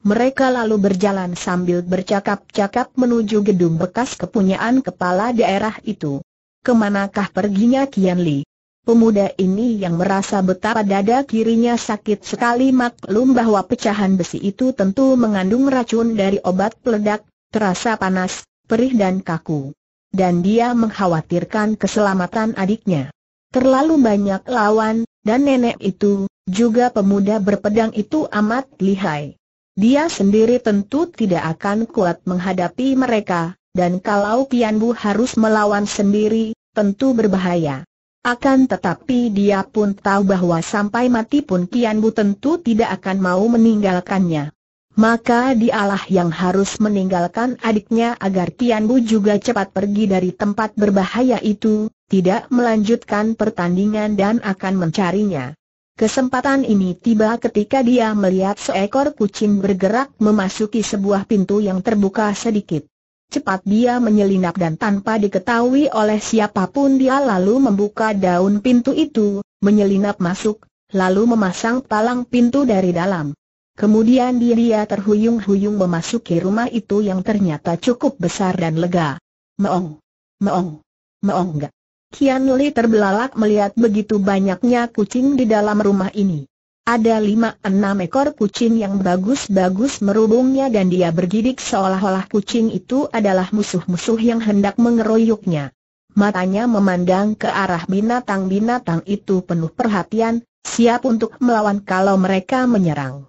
Mereka lalu berjalan sambil bercakap-cakap menuju gedung bekas kepunyaan kepala daerah itu. Kemanakah perginya Kian Li? Pemuda ini yang merasa betapa dada kirinya sakit sekali maklum bahwa pecahan besi itu tentu mengandung racun dari obat peledak, terasa panas, perih dan kaku. Dan dia mengkhawatirkan keselamatan adiknya. Terlalu banyak lawan, dan nenek itu, juga pemuda berpedang itu amat lihai. Dia sendiri tentu tidak akan kuat menghadapi mereka, dan kalau Pian Bu harus melawan sendiri, tentu berbahaya. Akan tetapi dia pun tahu bahwa sampai mati pun Kian Bu tentu tidak akan mau meninggalkannya. Maka dialah yang harus meninggalkan adiknya agar Kian Bu juga cepat pergi dari tempat berbahaya itu, tidak melanjutkan pertandingan dan akan mencarinya. Kesempatan ini tiba ketika dia melihat seekor kucing bergerak memasuki sebuah pintu yang terbuka sedikit. Cepat dia menyelinap dan tanpa diketahui oleh siapapun dia lalu membuka daun pintu itu, menyelinap masuk, lalu memasang palang pintu dari dalam. Kemudian dia terhuyung-huyung memasuki rumah itu yang ternyata cukup besar dan lega. Meong, meong, meong Kian Li terbelalak melihat begitu banyaknya kucing di dalam rumah ini. Ada lima enam ekor kucing yang bagus-bagus merubungnya dan dia bergidik seolah-olah kucing itu adalah musuh-musuh yang hendak mengeroyoknya. Matanya memandang ke arah binatang-binatang itu penuh perhatian, siap untuk melawan kalau mereka menyerang.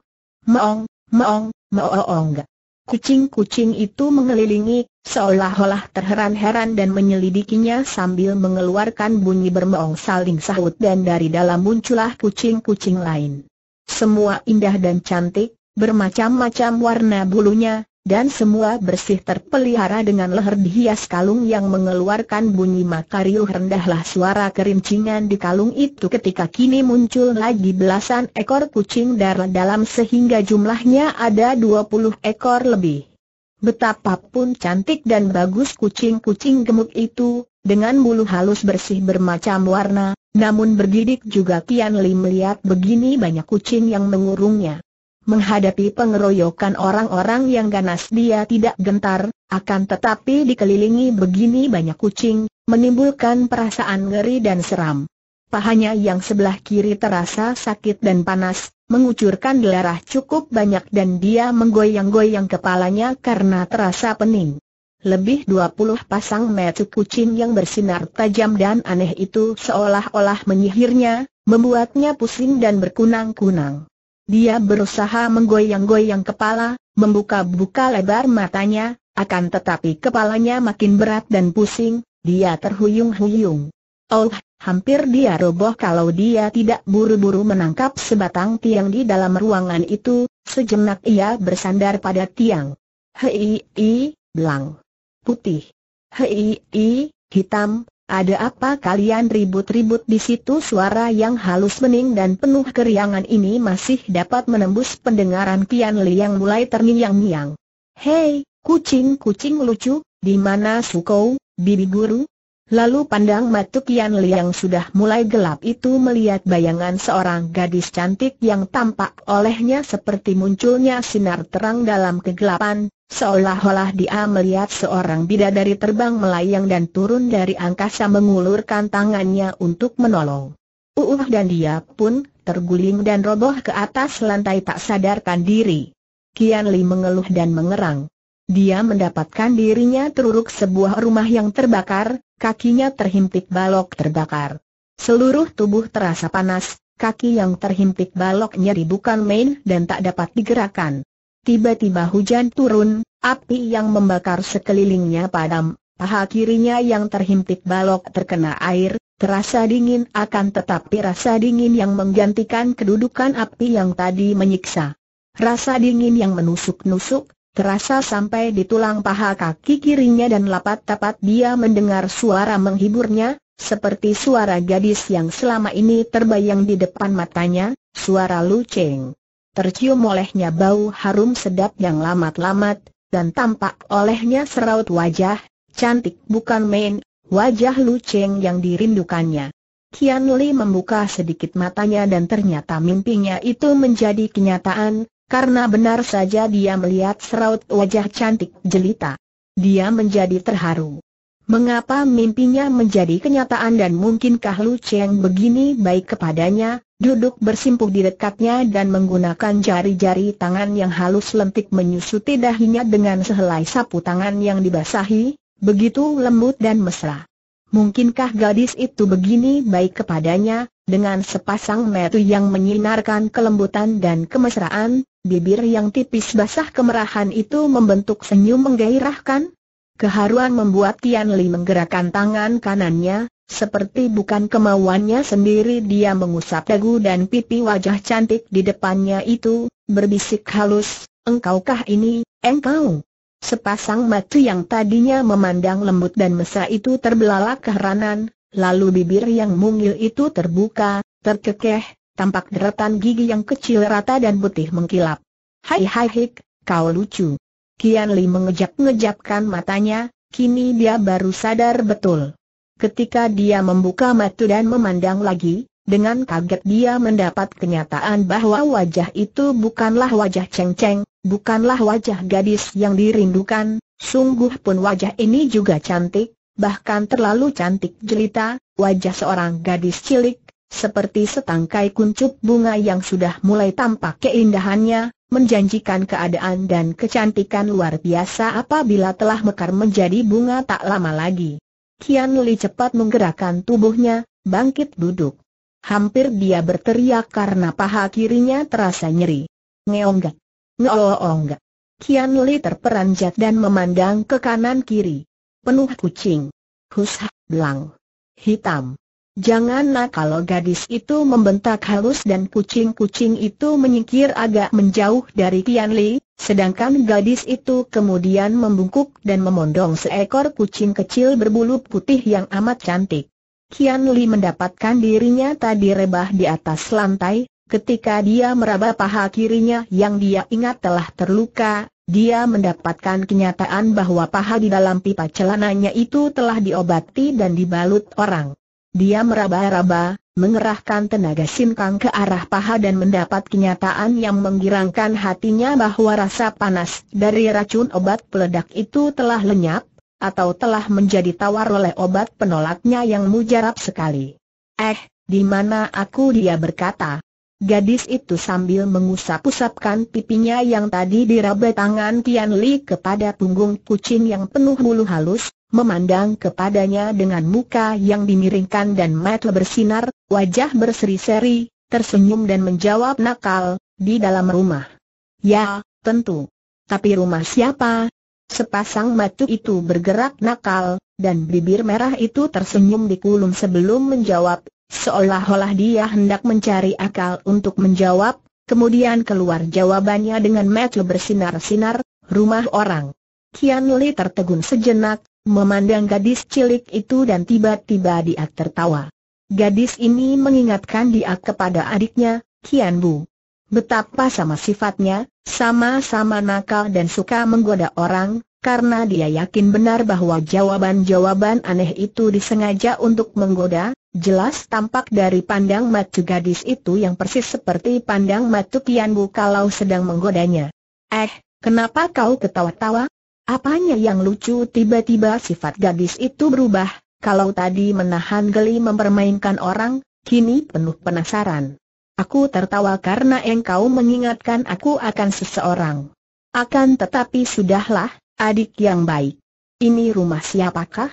Meong, meong, meoong. Kucing-kucing itu mengelilingi, seolah-olah terheran-heran dan menyelidikinya sambil mengeluarkan bunyi bermeong saling sahut dan dari dalam muncullah kucing-kucing lain. Semua indah dan cantik, bermacam-macam warna bulunya, dan semua bersih terpelihara dengan leher dihias kalung yang mengeluarkan bunyi makariu rendahlah suara kerincingan di kalung itu ketika kini muncul lagi belasan ekor kucing darah dalam sehingga jumlahnya ada 20 ekor lebih. Betapapun cantik dan bagus kucing-kucing gemuk itu, dengan bulu halus bersih bermacam warna, namun bergidik juga Kian Li melihat begini banyak kucing yang mengurungnya. Menghadapi pengeroyokan orang-orang yang ganas dia tidak gentar, akan tetapi dikelilingi begini banyak kucing, menimbulkan perasaan ngeri dan seram. Pahanya yang sebelah kiri terasa sakit dan panas, mengucurkan darah cukup banyak dan dia menggoyang-goyang kepalanya karena terasa pening. Lebih 20 pasang mata kucing yang bersinar tajam dan aneh itu seolah-olah menyihirnya, membuatnya pusing dan berkunang-kunang. Dia berusaha menggoyang-goyang kepala, membuka-buka lebar matanya, akan tetapi kepalanya makin berat dan pusing, dia terhuyung-huyung. Oh, hampir dia roboh kalau dia tidak buru-buru menangkap sebatang tiang di dalam ruangan itu, sejenak ia bersandar pada tiang. Hei, i, belang putih. Hei, i, hitam, ada apa kalian ribut-ribut di situ suara yang halus mending dan penuh keriangan ini masih dapat menembus pendengaran Li yang mulai terngiang-ngiang. Hei, kucing-kucing lucu, di mana Sukou, bibi guru? Lalu pandang mata Kian yang sudah mulai gelap itu melihat bayangan seorang gadis cantik yang tampak olehnya seperti munculnya sinar terang dalam kegelapan, Seolah-olah dia melihat seorang bidadari terbang melayang dan turun dari angkasa mengulurkan tangannya untuk menolong. Uuh dan dia pun terguling dan roboh ke atas lantai tak sadarkan diri. Kian Li mengeluh dan mengerang. Dia mendapatkan dirinya teruruk sebuah rumah yang terbakar, kakinya terhimpit balok terbakar. Seluruh tubuh terasa panas, kaki yang terhimpit balok nyeri bukan main dan tak dapat digerakkan. Tiba-tiba hujan turun, api yang membakar sekelilingnya padam, paha kirinya yang terhimpit balok terkena air, terasa dingin akan tetapi rasa dingin yang menggantikan kedudukan api yang tadi menyiksa. Rasa dingin yang menusuk-nusuk, terasa sampai di tulang paha kaki kirinya dan lapat-lapat dia mendengar suara menghiburnya, seperti suara gadis yang selama ini terbayang di depan matanya, suara luceng. Tercium olehnya bau harum sedap yang lamat-lamat, dan tampak olehnya seraut wajah, cantik bukan main, wajah Lu Cheng yang dirindukannya. Kian Li membuka sedikit matanya dan ternyata mimpinya itu menjadi kenyataan, karena benar saja dia melihat seraut wajah cantik jelita. Dia menjadi terharu. Mengapa mimpinya menjadi kenyataan dan mungkinkah Lu Cheng begini baik kepadanya, duduk bersimpuh di dekatnya dan menggunakan jari-jari tangan yang halus lentik menyusuti dahinya dengan sehelai sapu tangan yang dibasahi, begitu lembut dan mesra. Mungkinkah gadis itu begini baik kepadanya, dengan sepasang metu yang menyinarkan kelembutan dan kemesraan, bibir yang tipis basah kemerahan itu membentuk senyum menggairahkan? Keharuan membuat Tian Li menggerakkan tangan kanannya, seperti bukan kemauannya sendiri dia mengusap dagu dan pipi wajah cantik di depannya itu, berbisik halus, engkaukah ini, engkau? Sepasang mata yang tadinya memandang lembut dan mesra itu terbelalak keheranan, lalu bibir yang mungil itu terbuka, terkekeh, tampak deretan gigi yang kecil rata dan putih mengkilap. Hai hai hik, kau lucu. Kian Li mengejap ngejapkan matanya, kini dia baru sadar betul. Ketika dia membuka mata dan memandang lagi, dengan kaget dia mendapat kenyataan bahwa wajah itu bukanlah wajah Cheng Cheng, bukanlah wajah gadis yang dirindukan, sungguh pun wajah ini juga cantik, bahkan terlalu cantik jelita, wajah seorang gadis cilik, seperti setangkai kuncup bunga yang sudah mulai tampak keindahannya, menjanjikan keadaan dan kecantikan luar biasa apabila telah mekar menjadi bunga tak lama lagi. Kian Li cepat menggerakkan tubuhnya, bangkit duduk. Hampir dia berteriak karena paha kirinya terasa nyeri. Ngeonggak. Ngeongga. Kian Li terperanjat dan memandang ke kanan kiri. Penuh kucing. kusah, belang. Hitam. Jangan kalau gadis itu membentak halus dan kucing-kucing itu menyingkir agak menjauh dari Tian Li, sedangkan gadis itu kemudian membungkuk dan memondong seekor kucing kecil berbulu putih yang amat cantik. Kian Li mendapatkan dirinya tadi rebah di atas lantai, Ketika dia meraba paha kirinya yang dia ingat telah terluka, dia mendapatkan kenyataan bahwa paha di dalam pipa celananya itu telah diobati dan dibalut orang. Dia meraba-raba, mengerahkan tenaga sinkang ke arah paha dan mendapat kenyataan yang menggirangkan hatinya bahwa rasa panas dari racun obat peledak itu telah lenyap, atau telah menjadi tawar oleh obat penolaknya yang mujarab sekali. Eh, di mana aku dia berkata. Gadis itu sambil mengusap-usapkan pipinya yang tadi diraba tangan Tian Li kepada punggung kucing yang penuh bulu halus, memandang kepadanya dengan muka yang dimiringkan dan mata bersinar, wajah berseri-seri, tersenyum dan menjawab nakal, di dalam rumah. Ya, tentu. Tapi rumah siapa? Sepasang mata itu bergerak nakal, dan bibir merah itu tersenyum di kulum sebelum menjawab, seolah-olah dia hendak mencari akal untuk menjawab, kemudian keluar jawabannya dengan mata bersinar-sinar, rumah orang. Kian Li tertegun sejenak, memandang gadis cilik itu dan tiba-tiba dia tertawa. Gadis ini mengingatkan dia kepada adiknya, Kian Bu. Betapa sama sifatnya, sama-sama nakal dan suka menggoda orang, karena dia yakin benar bahwa jawaban-jawaban aneh itu disengaja untuk menggoda, jelas tampak dari pandang matu gadis itu yang persis seperti pandang matu Kian Bu kalau sedang menggodanya. Eh, kenapa kau ketawa-tawa? Apanya yang lucu tiba-tiba sifat gadis itu berubah, kalau tadi menahan geli mempermainkan orang, kini penuh penasaran. Aku tertawa karena engkau mengingatkan aku akan seseorang. Akan tetapi sudahlah, adik yang baik. Ini rumah siapakah?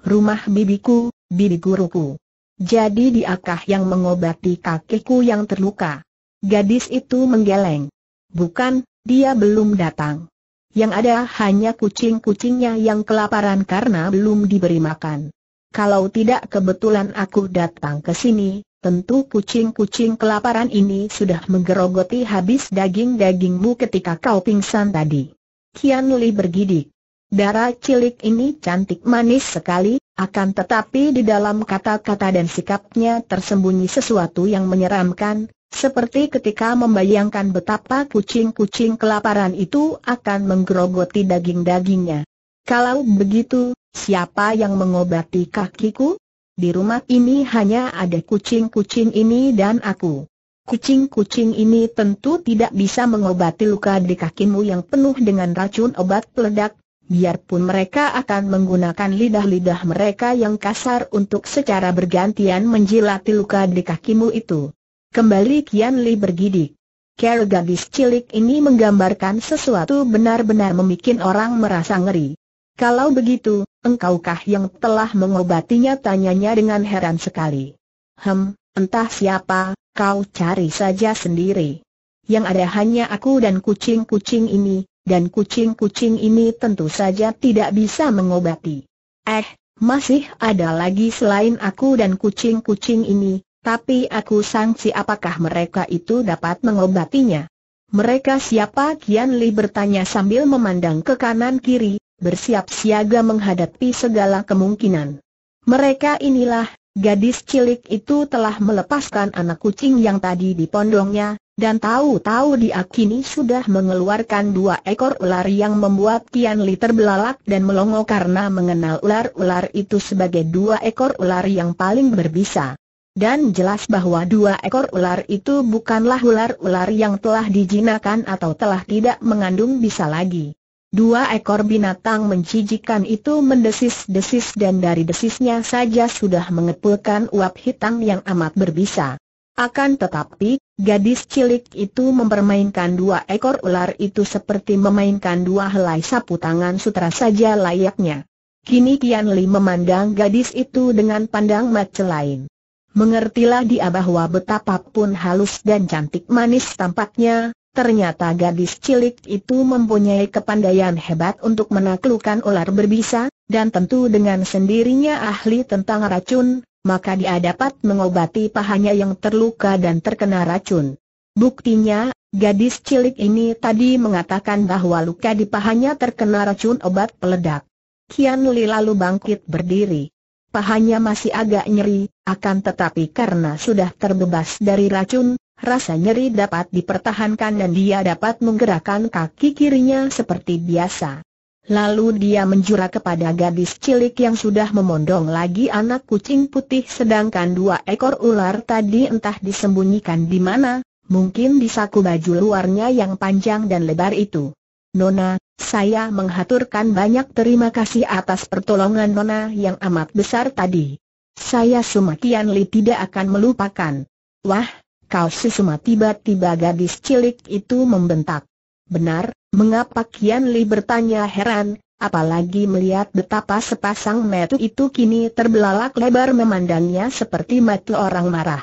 Rumah bibiku, bibi guruku. Jadi diakah yang mengobati kakekku yang terluka? Gadis itu menggeleng. Bukan, dia belum datang. Yang ada hanya kucing-kucingnya yang kelaparan karena belum diberi makan. Kalau tidak kebetulan aku datang ke sini, tentu kucing-kucing kelaparan ini sudah menggerogoti habis daging-dagingmu ketika kau pingsan tadi. Kian Li bergidik. Darah cilik ini cantik manis sekali, akan tetapi di dalam kata-kata dan sikapnya tersembunyi sesuatu yang menyeramkan, seperti ketika membayangkan betapa kucing-kucing kelaparan itu akan menggerogoti daging-dagingnya. Kalau begitu, siapa yang mengobati kakiku? Di rumah ini hanya ada kucing-kucing ini dan aku. Kucing-kucing ini tentu tidak bisa mengobati luka di kakimu yang penuh dengan racun obat peledak, biarpun mereka akan menggunakan lidah-lidah mereka yang kasar untuk secara bergantian menjilati luka di kakimu itu. Kembali Kian Li bergidik. Cara gadis cilik ini menggambarkan sesuatu benar-benar membuat orang merasa ngeri. Kalau begitu, engkaukah yang telah mengobatinya tanyanya dengan heran sekali. Hem, entah siapa, kau cari saja sendiri. Yang ada hanya aku dan kucing-kucing ini, dan kucing-kucing ini tentu saja tidak bisa mengobati. Eh, masih ada lagi selain aku dan kucing-kucing ini, tapi aku sangsi apakah mereka itu dapat mengobatinya. Mereka siapa Kian Li bertanya sambil memandang ke kanan kiri, bersiap siaga menghadapi segala kemungkinan. Mereka inilah, gadis cilik itu telah melepaskan anak kucing yang tadi di pondongnya, dan tahu-tahu dia kini sudah mengeluarkan dua ekor ular yang membuat Kian Li terbelalak dan melongo karena mengenal ular-ular itu sebagai dua ekor ular yang paling berbisa. Dan jelas bahwa dua ekor ular itu bukanlah ular-ular yang telah dijinakan atau telah tidak mengandung bisa lagi. Dua ekor binatang mencijikan itu mendesis-desis dan dari desisnya saja sudah mengepulkan uap hitam yang amat berbisa. Akan tetapi, gadis cilik itu mempermainkan dua ekor ular itu seperti memainkan dua helai sapu tangan sutra saja layaknya. Kini Kian Li memandang gadis itu dengan pandang mata lain. Mengertilah dia bahwa betapapun halus dan cantik manis tampaknya, ternyata gadis cilik itu mempunyai kepandaian hebat untuk menaklukkan ular berbisa, dan tentu dengan sendirinya ahli tentang racun, maka dia dapat mengobati pahanya yang terluka dan terkena racun. Buktinya, gadis cilik ini tadi mengatakan bahwa luka di pahanya terkena racun obat peledak. Kian Li lalu bangkit berdiri pahanya masih agak nyeri, akan tetapi karena sudah terbebas dari racun, rasa nyeri dapat dipertahankan dan dia dapat menggerakkan kaki kirinya seperti biasa. Lalu dia menjurah kepada gadis cilik yang sudah memondong lagi anak kucing putih sedangkan dua ekor ular tadi entah disembunyikan di mana, mungkin di saku baju luarnya yang panjang dan lebar itu. Nona, saya menghaturkan banyak terima kasih atas pertolongan Nona yang amat besar tadi. Saya Sumatian Li tidak akan melupakan. Wah, kau si Sumat tiba-tiba gadis cilik itu membentak. Benar, mengapa Kian Li bertanya heran, apalagi melihat betapa sepasang metu itu kini terbelalak lebar memandangnya seperti mata orang marah.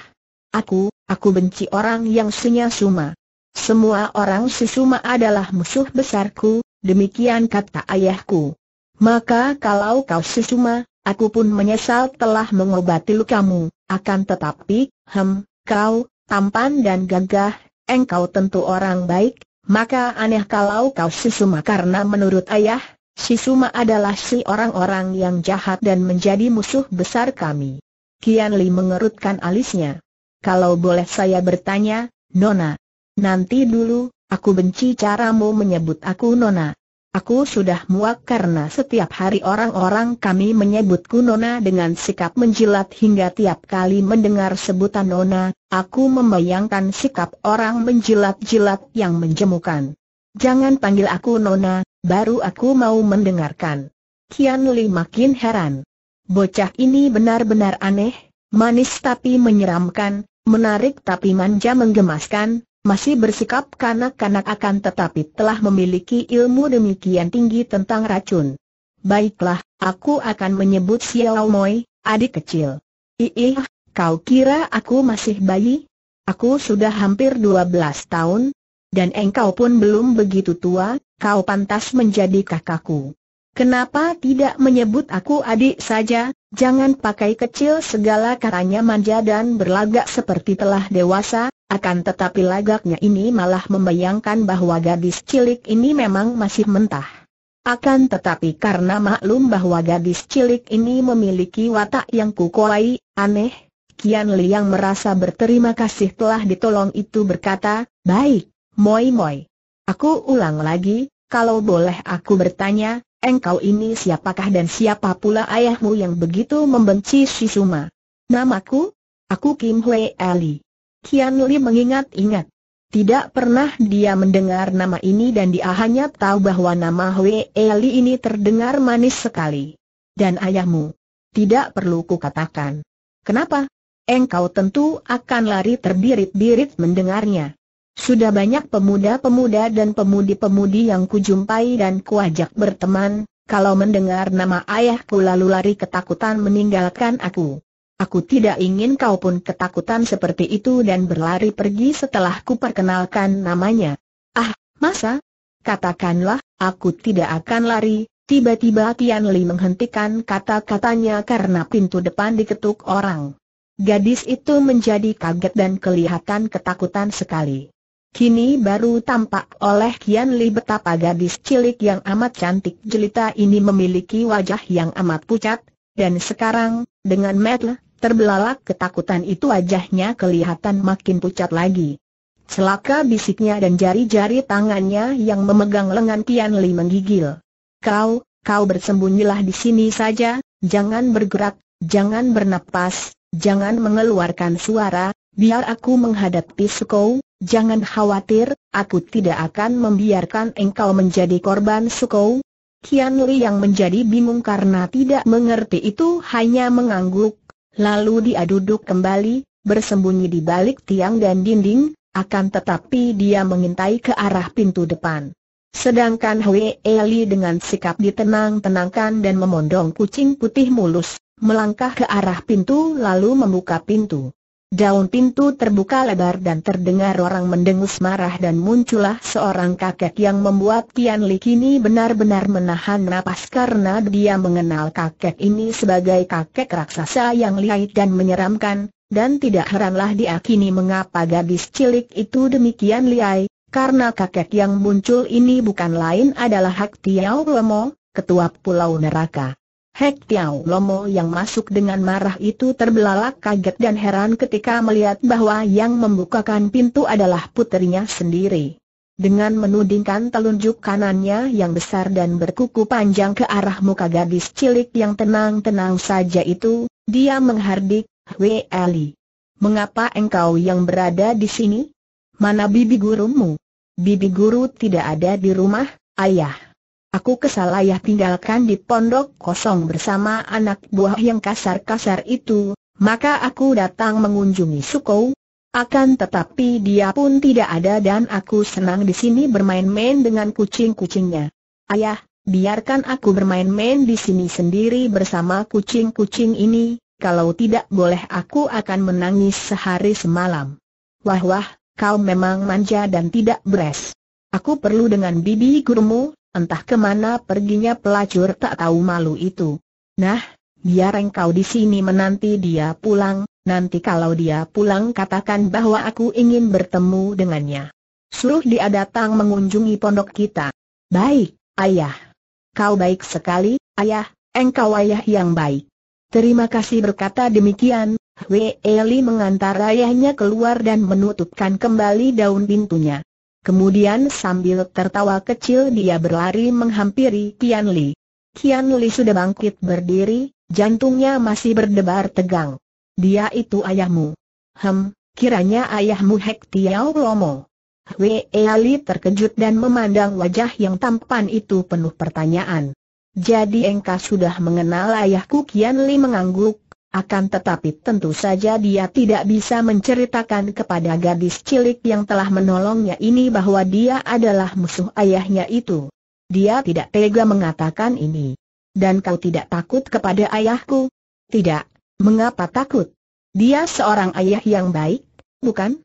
Aku, aku benci orang yang senyasuma. Semua orang suma adalah musuh besarku, demikian kata ayahku. Maka kalau kau susuma, aku pun menyesal telah mengobati lukamu, akan tetapi, hem, kau, tampan dan gagah, engkau tentu orang baik, maka aneh kalau kau susuma karena menurut ayah, Sisuma adalah si orang-orang yang jahat dan menjadi musuh besar kami. Kian Li mengerutkan alisnya. Kalau boleh saya bertanya, Nona. Nanti dulu, Aku benci caramu menyebut aku Nona. Aku sudah muak karena setiap hari orang-orang kami menyebutku Nona dengan sikap menjilat hingga tiap kali mendengar sebutan Nona, aku membayangkan sikap orang menjilat-jilat yang menjemukan. Jangan panggil aku Nona, baru aku mau mendengarkan. Kian Li makin heran. Bocah ini benar-benar aneh, manis tapi menyeramkan, menarik tapi manja menggemaskan, masih bersikap kanak-kanak akan tetapi telah memiliki ilmu demikian tinggi tentang racun. Baiklah, aku akan menyebut Xiao Moi, adik kecil. Iih, kau kira aku masih bayi? Aku sudah hampir 12 tahun, dan engkau pun belum begitu tua, kau pantas menjadi kakakku. Kenapa tidak menyebut aku adik saja, jangan pakai kecil segala katanya manja dan berlagak seperti telah dewasa, akan tetapi lagaknya ini malah membayangkan bahwa gadis cilik ini memang masih mentah. Akan tetapi karena maklum bahwa gadis cilik ini memiliki watak yang kukuai, aneh, Kian Liang merasa berterima kasih telah ditolong itu berkata, Baik, Moi Moi. Aku ulang lagi, kalau boleh aku bertanya, engkau ini siapakah dan siapa pula ayahmu yang begitu membenci Shizuma? Namaku? Aku Kim Hui Ali. Kian Li mengingat-ingat. Tidak pernah dia mendengar nama ini dan dia hanya tahu bahwa nama Hwe Eli ini terdengar manis sekali. Dan ayahmu. Tidak perlu kukatakan. Kenapa? Engkau tentu akan lari terbirit-birit mendengarnya. Sudah banyak pemuda-pemuda dan pemudi-pemudi yang kujumpai dan kuajak berteman, kalau mendengar nama ayahku lalu lari ketakutan meninggalkan aku. Aku tidak ingin kau pun ketakutan seperti itu dan berlari pergi setelah ku perkenalkan namanya. Ah, masa? Katakanlah, aku tidak akan lari. Tiba-tiba Tian Li menghentikan kata-katanya karena pintu depan diketuk orang. Gadis itu menjadi kaget dan kelihatan ketakutan sekali. Kini baru tampak oleh Kian Li betapa gadis cilik yang amat cantik jelita ini memiliki wajah yang amat pucat, dan sekarang, dengan metel, Terbelalak ketakutan itu wajahnya kelihatan makin pucat lagi. Celaka bisiknya dan jari-jari tangannya yang memegang lengan Tian Li menggigil. Kau, kau bersembunyilah di sini saja, jangan bergerak, jangan bernapas, jangan mengeluarkan suara, biar aku menghadapi Sukou, jangan khawatir, aku tidak akan membiarkan engkau menjadi korban Sukou. Tian Li yang menjadi bingung karena tidak mengerti itu hanya mengangguk, Lalu dia duduk kembali, bersembunyi di balik tiang dan dinding, akan tetapi dia mengintai ke arah pintu depan. Sedangkan Hui Eli dengan sikap ditenang-tenangkan dan memondong kucing putih mulus, melangkah ke arah pintu lalu membuka pintu. Daun pintu terbuka lebar dan terdengar orang mendengus marah dan muncullah seorang kakek yang membuat Tian Li kini benar-benar menahan napas karena dia mengenal kakek ini sebagai kakek raksasa yang lihai dan menyeramkan, dan tidak heranlah dia kini mengapa gadis cilik itu demikian lihai, karena kakek yang muncul ini bukan lain adalah Hak Tiao Lemo, ketua Pulau Neraka. Hek Tiau Lomo yang masuk dengan marah itu terbelalak kaget dan heran ketika melihat bahwa yang membukakan pintu adalah putrinya sendiri. Dengan menudingkan telunjuk kanannya yang besar dan berkuku panjang ke arah muka gadis cilik yang tenang-tenang saja itu, dia menghardik, Wei Ali. Mengapa engkau yang berada di sini? Mana bibi gurumu? Bibi guru tidak ada di rumah, ayah. Aku kesal ayah tinggalkan di pondok kosong bersama anak buah yang kasar-kasar itu, maka aku datang mengunjungi Sukou. Akan tetapi dia pun tidak ada dan aku senang di sini bermain-main dengan kucing-kucingnya. Ayah, biarkan aku bermain-main di sini sendiri bersama kucing-kucing ini, kalau tidak boleh aku akan menangis sehari semalam. Wah wah, kau memang manja dan tidak beres. Aku perlu dengan bibi gurumu, Entah kemana perginya pelacur tak tahu malu itu. Nah, biar engkau di sini menanti dia pulang, nanti kalau dia pulang katakan bahwa aku ingin bertemu dengannya. Suruh dia datang mengunjungi pondok kita. Baik, ayah. Kau baik sekali, ayah, engkau ayah yang baik. Terima kasih berkata demikian, Wei Eli mengantar ayahnya keluar dan menutupkan kembali daun pintunya. Kemudian sambil tertawa kecil dia berlari menghampiri Kian Li. Kian Li sudah bangkit berdiri, jantungnya masih berdebar tegang. Dia itu ayahmu. Hem, kiranya ayahmu Hek Tiao Lomo. Wee Ali terkejut dan memandang wajah yang tampan itu penuh pertanyaan. Jadi engkau sudah mengenal ayahku Kian Li mengangguk, akan tetapi tentu saja dia tidak bisa menceritakan kepada gadis cilik yang telah menolongnya ini bahwa dia adalah musuh ayahnya itu. Dia tidak tega mengatakan ini. Dan kau tidak takut kepada ayahku? Tidak, mengapa takut? Dia seorang ayah yang baik, bukan?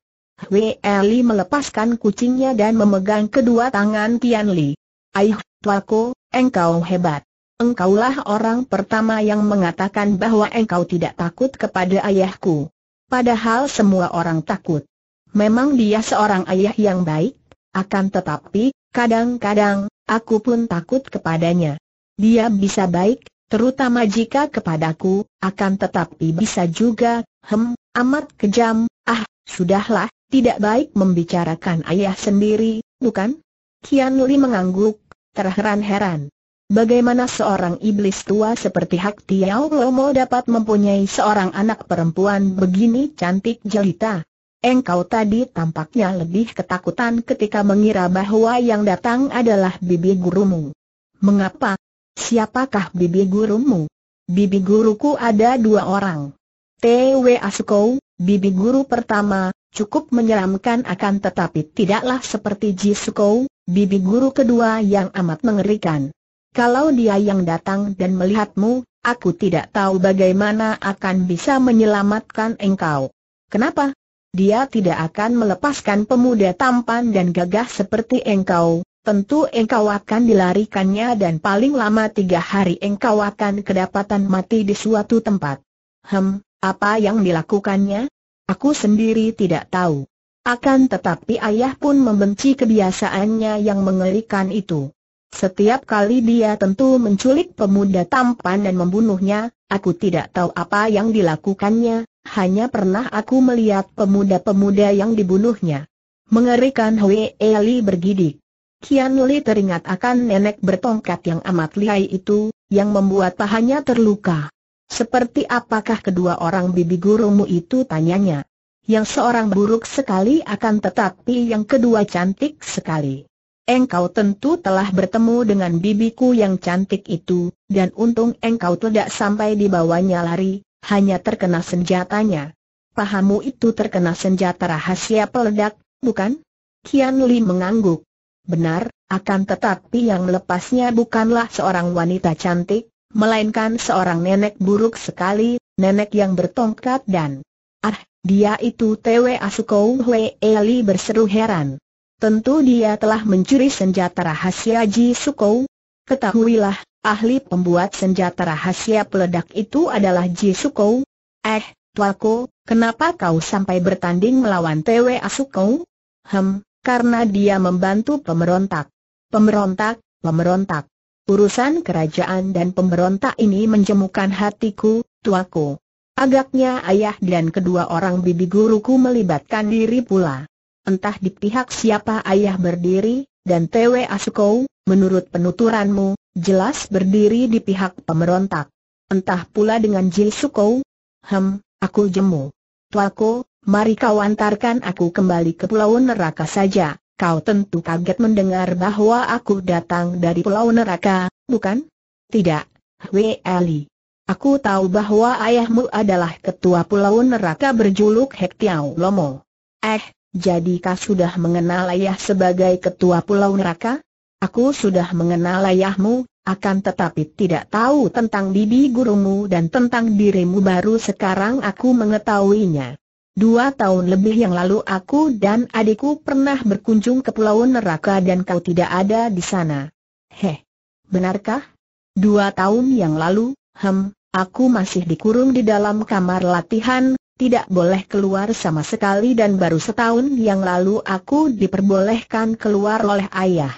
Wei Li melepaskan kucingnya dan memegang kedua tangan Tian Li. Aih, tuaku, engkau hebat. Engkaulah orang pertama yang mengatakan bahwa engkau tidak takut kepada ayahku. Padahal semua orang takut. Memang dia seorang ayah yang baik, akan tetapi, kadang-kadang, aku pun takut kepadanya. Dia bisa baik, terutama jika kepadaku, akan tetapi bisa juga, hem, amat kejam, ah, sudahlah, tidak baik membicarakan ayah sendiri, bukan? Kian Li mengangguk, terheran-heran. Bagaimana seorang iblis tua seperti Hak Tiao Lomo dapat mempunyai seorang anak perempuan begini cantik jelita? Engkau tadi tampaknya lebih ketakutan ketika mengira bahwa yang datang adalah bibi gurumu. Mengapa? Siapakah bibi gurumu? Bibi guruku ada dua orang. T.W. Asuko, bibi guru pertama, cukup menyeramkan akan tetapi tidaklah seperti Jisuko, bibi guru kedua yang amat mengerikan. Kalau dia yang datang dan melihatmu, aku tidak tahu bagaimana akan bisa menyelamatkan engkau. Kenapa? Dia tidak akan melepaskan pemuda tampan dan gagah seperti engkau. Tentu engkau akan dilarikannya dan paling lama tiga hari engkau akan kedapatan mati di suatu tempat. Hem, apa yang dilakukannya? Aku sendiri tidak tahu. Akan tetapi ayah pun membenci kebiasaannya yang mengerikan itu. Setiap kali dia tentu menculik pemuda tampan dan membunuhnya, aku tidak tahu apa yang dilakukannya, hanya pernah aku melihat pemuda-pemuda yang dibunuhnya. Mengerikan Hui Eli bergidik. Kian Li teringat akan nenek bertongkat yang amat lihai itu, yang membuat pahanya terluka. Seperti apakah kedua orang bibi gurumu itu tanyanya? Yang seorang buruk sekali akan tetapi yang kedua cantik sekali. Engkau tentu telah bertemu dengan bibiku yang cantik itu, dan untung engkau tidak sampai dibawanya lari, hanya terkena senjatanya. Pahamu itu terkena senjata rahasia peledak, bukan? Kian Li mengangguk. Benar, akan tetapi yang lepasnya bukanlah seorang wanita cantik, melainkan seorang nenek buruk sekali, nenek yang bertongkat dan... Ah, dia itu Tewe Asukou Hwe Eli berseru heran. Tentu dia telah mencuri senjata rahasia Ji Sukou. Ketahuilah, ahli pembuat senjata rahasia peledak itu adalah Ji Sukou. Eh, Tuaku, kenapa kau sampai bertanding melawan Tewe Asukou? Hem, karena dia membantu pemberontak. Pemberontak, pemberontak. Urusan kerajaan dan pemberontak ini menjemukan hatiku, tuaku. Agaknya ayah dan kedua orang bibi guruku melibatkan diri pula entah di pihak siapa ayah berdiri, dan Tw Asukou, menurut penuturanmu, jelas berdiri di pihak pemberontak. Entah pula dengan Jil Sukou. Hem, aku jemu. Tuaku, mari kau antarkan aku kembali ke pulau neraka saja. Kau tentu kaget mendengar bahwa aku datang dari pulau neraka, bukan? Tidak, Hui Ali. Aku tahu bahwa ayahmu adalah ketua pulau neraka berjuluk Hek Tiao Lomo. Eh, jadi sudah mengenal ayah sebagai ketua pulau neraka? Aku sudah mengenal ayahmu, akan tetapi tidak tahu tentang bibi gurumu dan tentang dirimu baru sekarang aku mengetahuinya. Dua tahun lebih yang lalu aku dan adikku pernah berkunjung ke pulau neraka dan kau tidak ada di sana. Heh, benarkah? Dua tahun yang lalu, hem, aku masih dikurung di dalam kamar latihan, tidak boleh keluar sama sekali dan baru setahun yang lalu aku diperbolehkan keluar oleh ayah.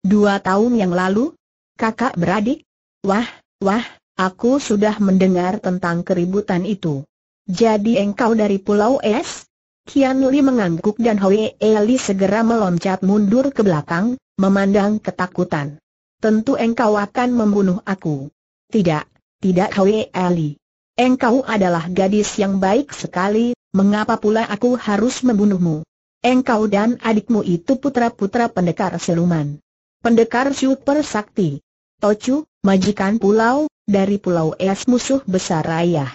Dua tahun yang lalu? Kakak beradik? Wah, wah, aku sudah mendengar tentang keributan itu. Jadi engkau dari Pulau Es? Kian Li mengangguk dan Hoi Eli segera meloncat mundur ke belakang, memandang ketakutan. Tentu engkau akan membunuh aku. Tidak, tidak Hoi Eli. Engkau adalah gadis yang baik sekali, mengapa pula aku harus membunuhmu? Engkau dan adikmu itu putra-putra pendekar seluman, Pendekar super sakti. Tocu, majikan pulau, dari pulau es musuh besar ayah.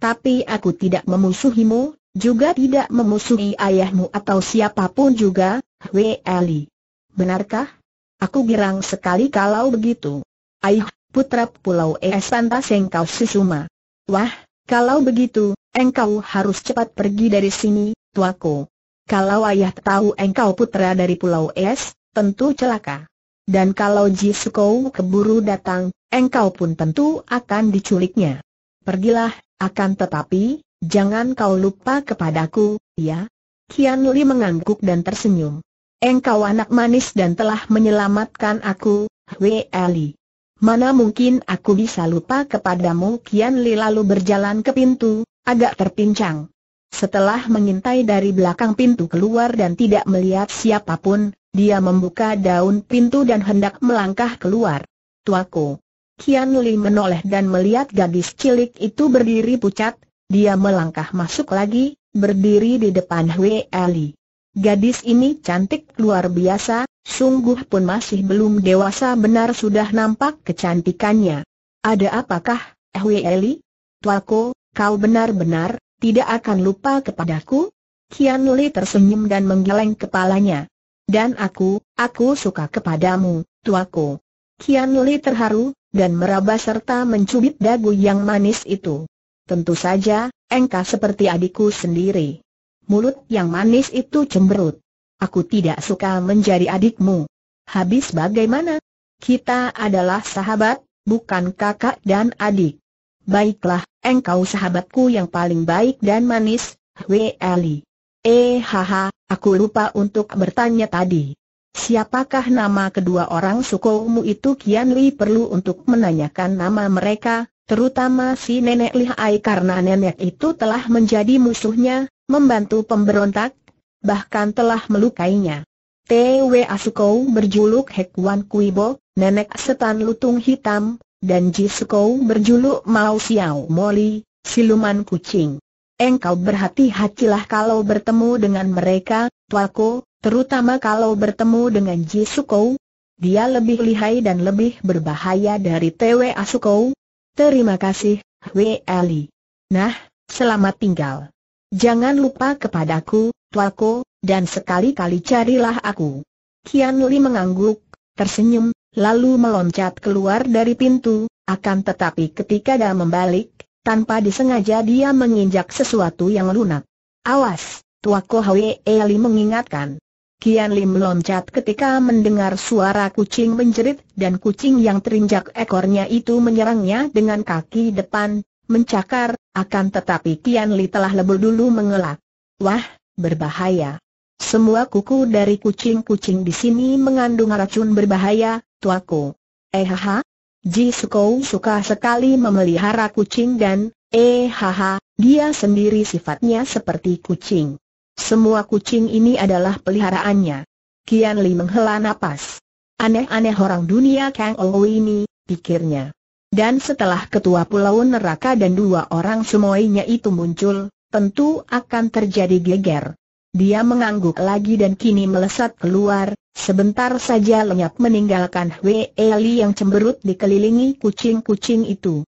Tapi aku tidak memusuhimu, juga tidak memusuhi ayahmu atau siapapun juga, Hwe Ali. Benarkah? Aku girang sekali kalau begitu. Ayuh, putra pulau es pantas engkau sesuma. Wah, kalau begitu, engkau harus cepat pergi dari sini, tuaku. Kalau ayah tahu engkau putra dari Pulau Es, tentu celaka. Dan kalau Jisukou keburu datang, engkau pun tentu akan diculiknya. Pergilah, akan tetapi, jangan kau lupa kepadaku, ya? Kian Li mengangguk dan tersenyum. Engkau anak manis dan telah menyelamatkan aku, Wei Ali. Mana mungkin aku bisa lupa kepadamu Kian Li lalu berjalan ke pintu, agak terpincang. Setelah mengintai dari belakang pintu keluar dan tidak melihat siapapun, dia membuka daun pintu dan hendak melangkah keluar. Tuaku. Kian Li menoleh dan melihat gadis cilik itu berdiri pucat, dia melangkah masuk lagi, berdiri di depan Hui Ali. Gadis ini cantik luar biasa, Sungguh pun masih belum dewasa benar sudah nampak kecantikannya. Ada apakah, Hwi eh Eli? Tuaku, kau benar-benar tidak akan lupa kepadaku? Kian Li tersenyum dan menggeleng kepalanya. Dan aku, aku suka kepadamu, tuaku. Kian Li terharu, dan meraba serta mencubit dagu yang manis itu. Tentu saja, engkau seperti adikku sendiri. Mulut yang manis itu cemberut. Aku tidak suka menjadi adikmu. Habis bagaimana? Kita adalah sahabat, bukan kakak dan adik. Baiklah, engkau sahabatku yang paling baik dan manis, Hui Eli. Eh haha, aku lupa untuk bertanya tadi. Siapakah nama kedua orang sukumu itu Kian Li perlu untuk menanyakan nama mereka, terutama si nenek Li Lihai karena nenek itu telah menjadi musuhnya, membantu pemberontak, bahkan telah melukainya. T.W. Asukou berjuluk Hekwan Kuibo, Nenek Setan Lutung Hitam, dan Jisukou berjuluk Mao Xiao Moli, Siluman Kucing. Engkau berhati-hatilah kalau bertemu dengan mereka, Tuaku, terutama kalau bertemu dengan Jisukou. Dia lebih lihai dan lebih berbahaya dari T.W. Asukou. Terima kasih, Hui Ali. Nah, selamat tinggal. Jangan lupa kepadaku, tuaku, dan sekali-kali carilah aku. Kian Li mengangguk, tersenyum, lalu meloncat keluar dari pintu, akan tetapi ketika dia membalik, tanpa disengaja dia menginjak sesuatu yang lunak. Awas, tuaku Hwee Li mengingatkan. Kian Li meloncat ketika mendengar suara kucing menjerit dan kucing yang terinjak ekornya itu menyerangnya dengan kaki depan, mencakar, akan tetapi Kian Li telah lebur dulu mengelak. Wah, berbahaya. Semua kuku dari kucing-kucing di sini mengandung racun berbahaya, tuaku. Eh, haha, Ji Sukou suka sekali memelihara kucing dan, eh, haha, dia sendiri sifatnya seperti kucing. Semua kucing ini adalah peliharaannya. Kian Li menghela napas. Aneh-aneh orang dunia Kang Ou ini, pikirnya. Dan setelah ketua pulau neraka dan dua orang semuanya itu muncul, tentu akan terjadi geger. Dia mengangguk lagi dan kini melesat keluar, sebentar saja lenyap meninggalkan Hwee Li yang cemberut dikelilingi kucing-kucing itu.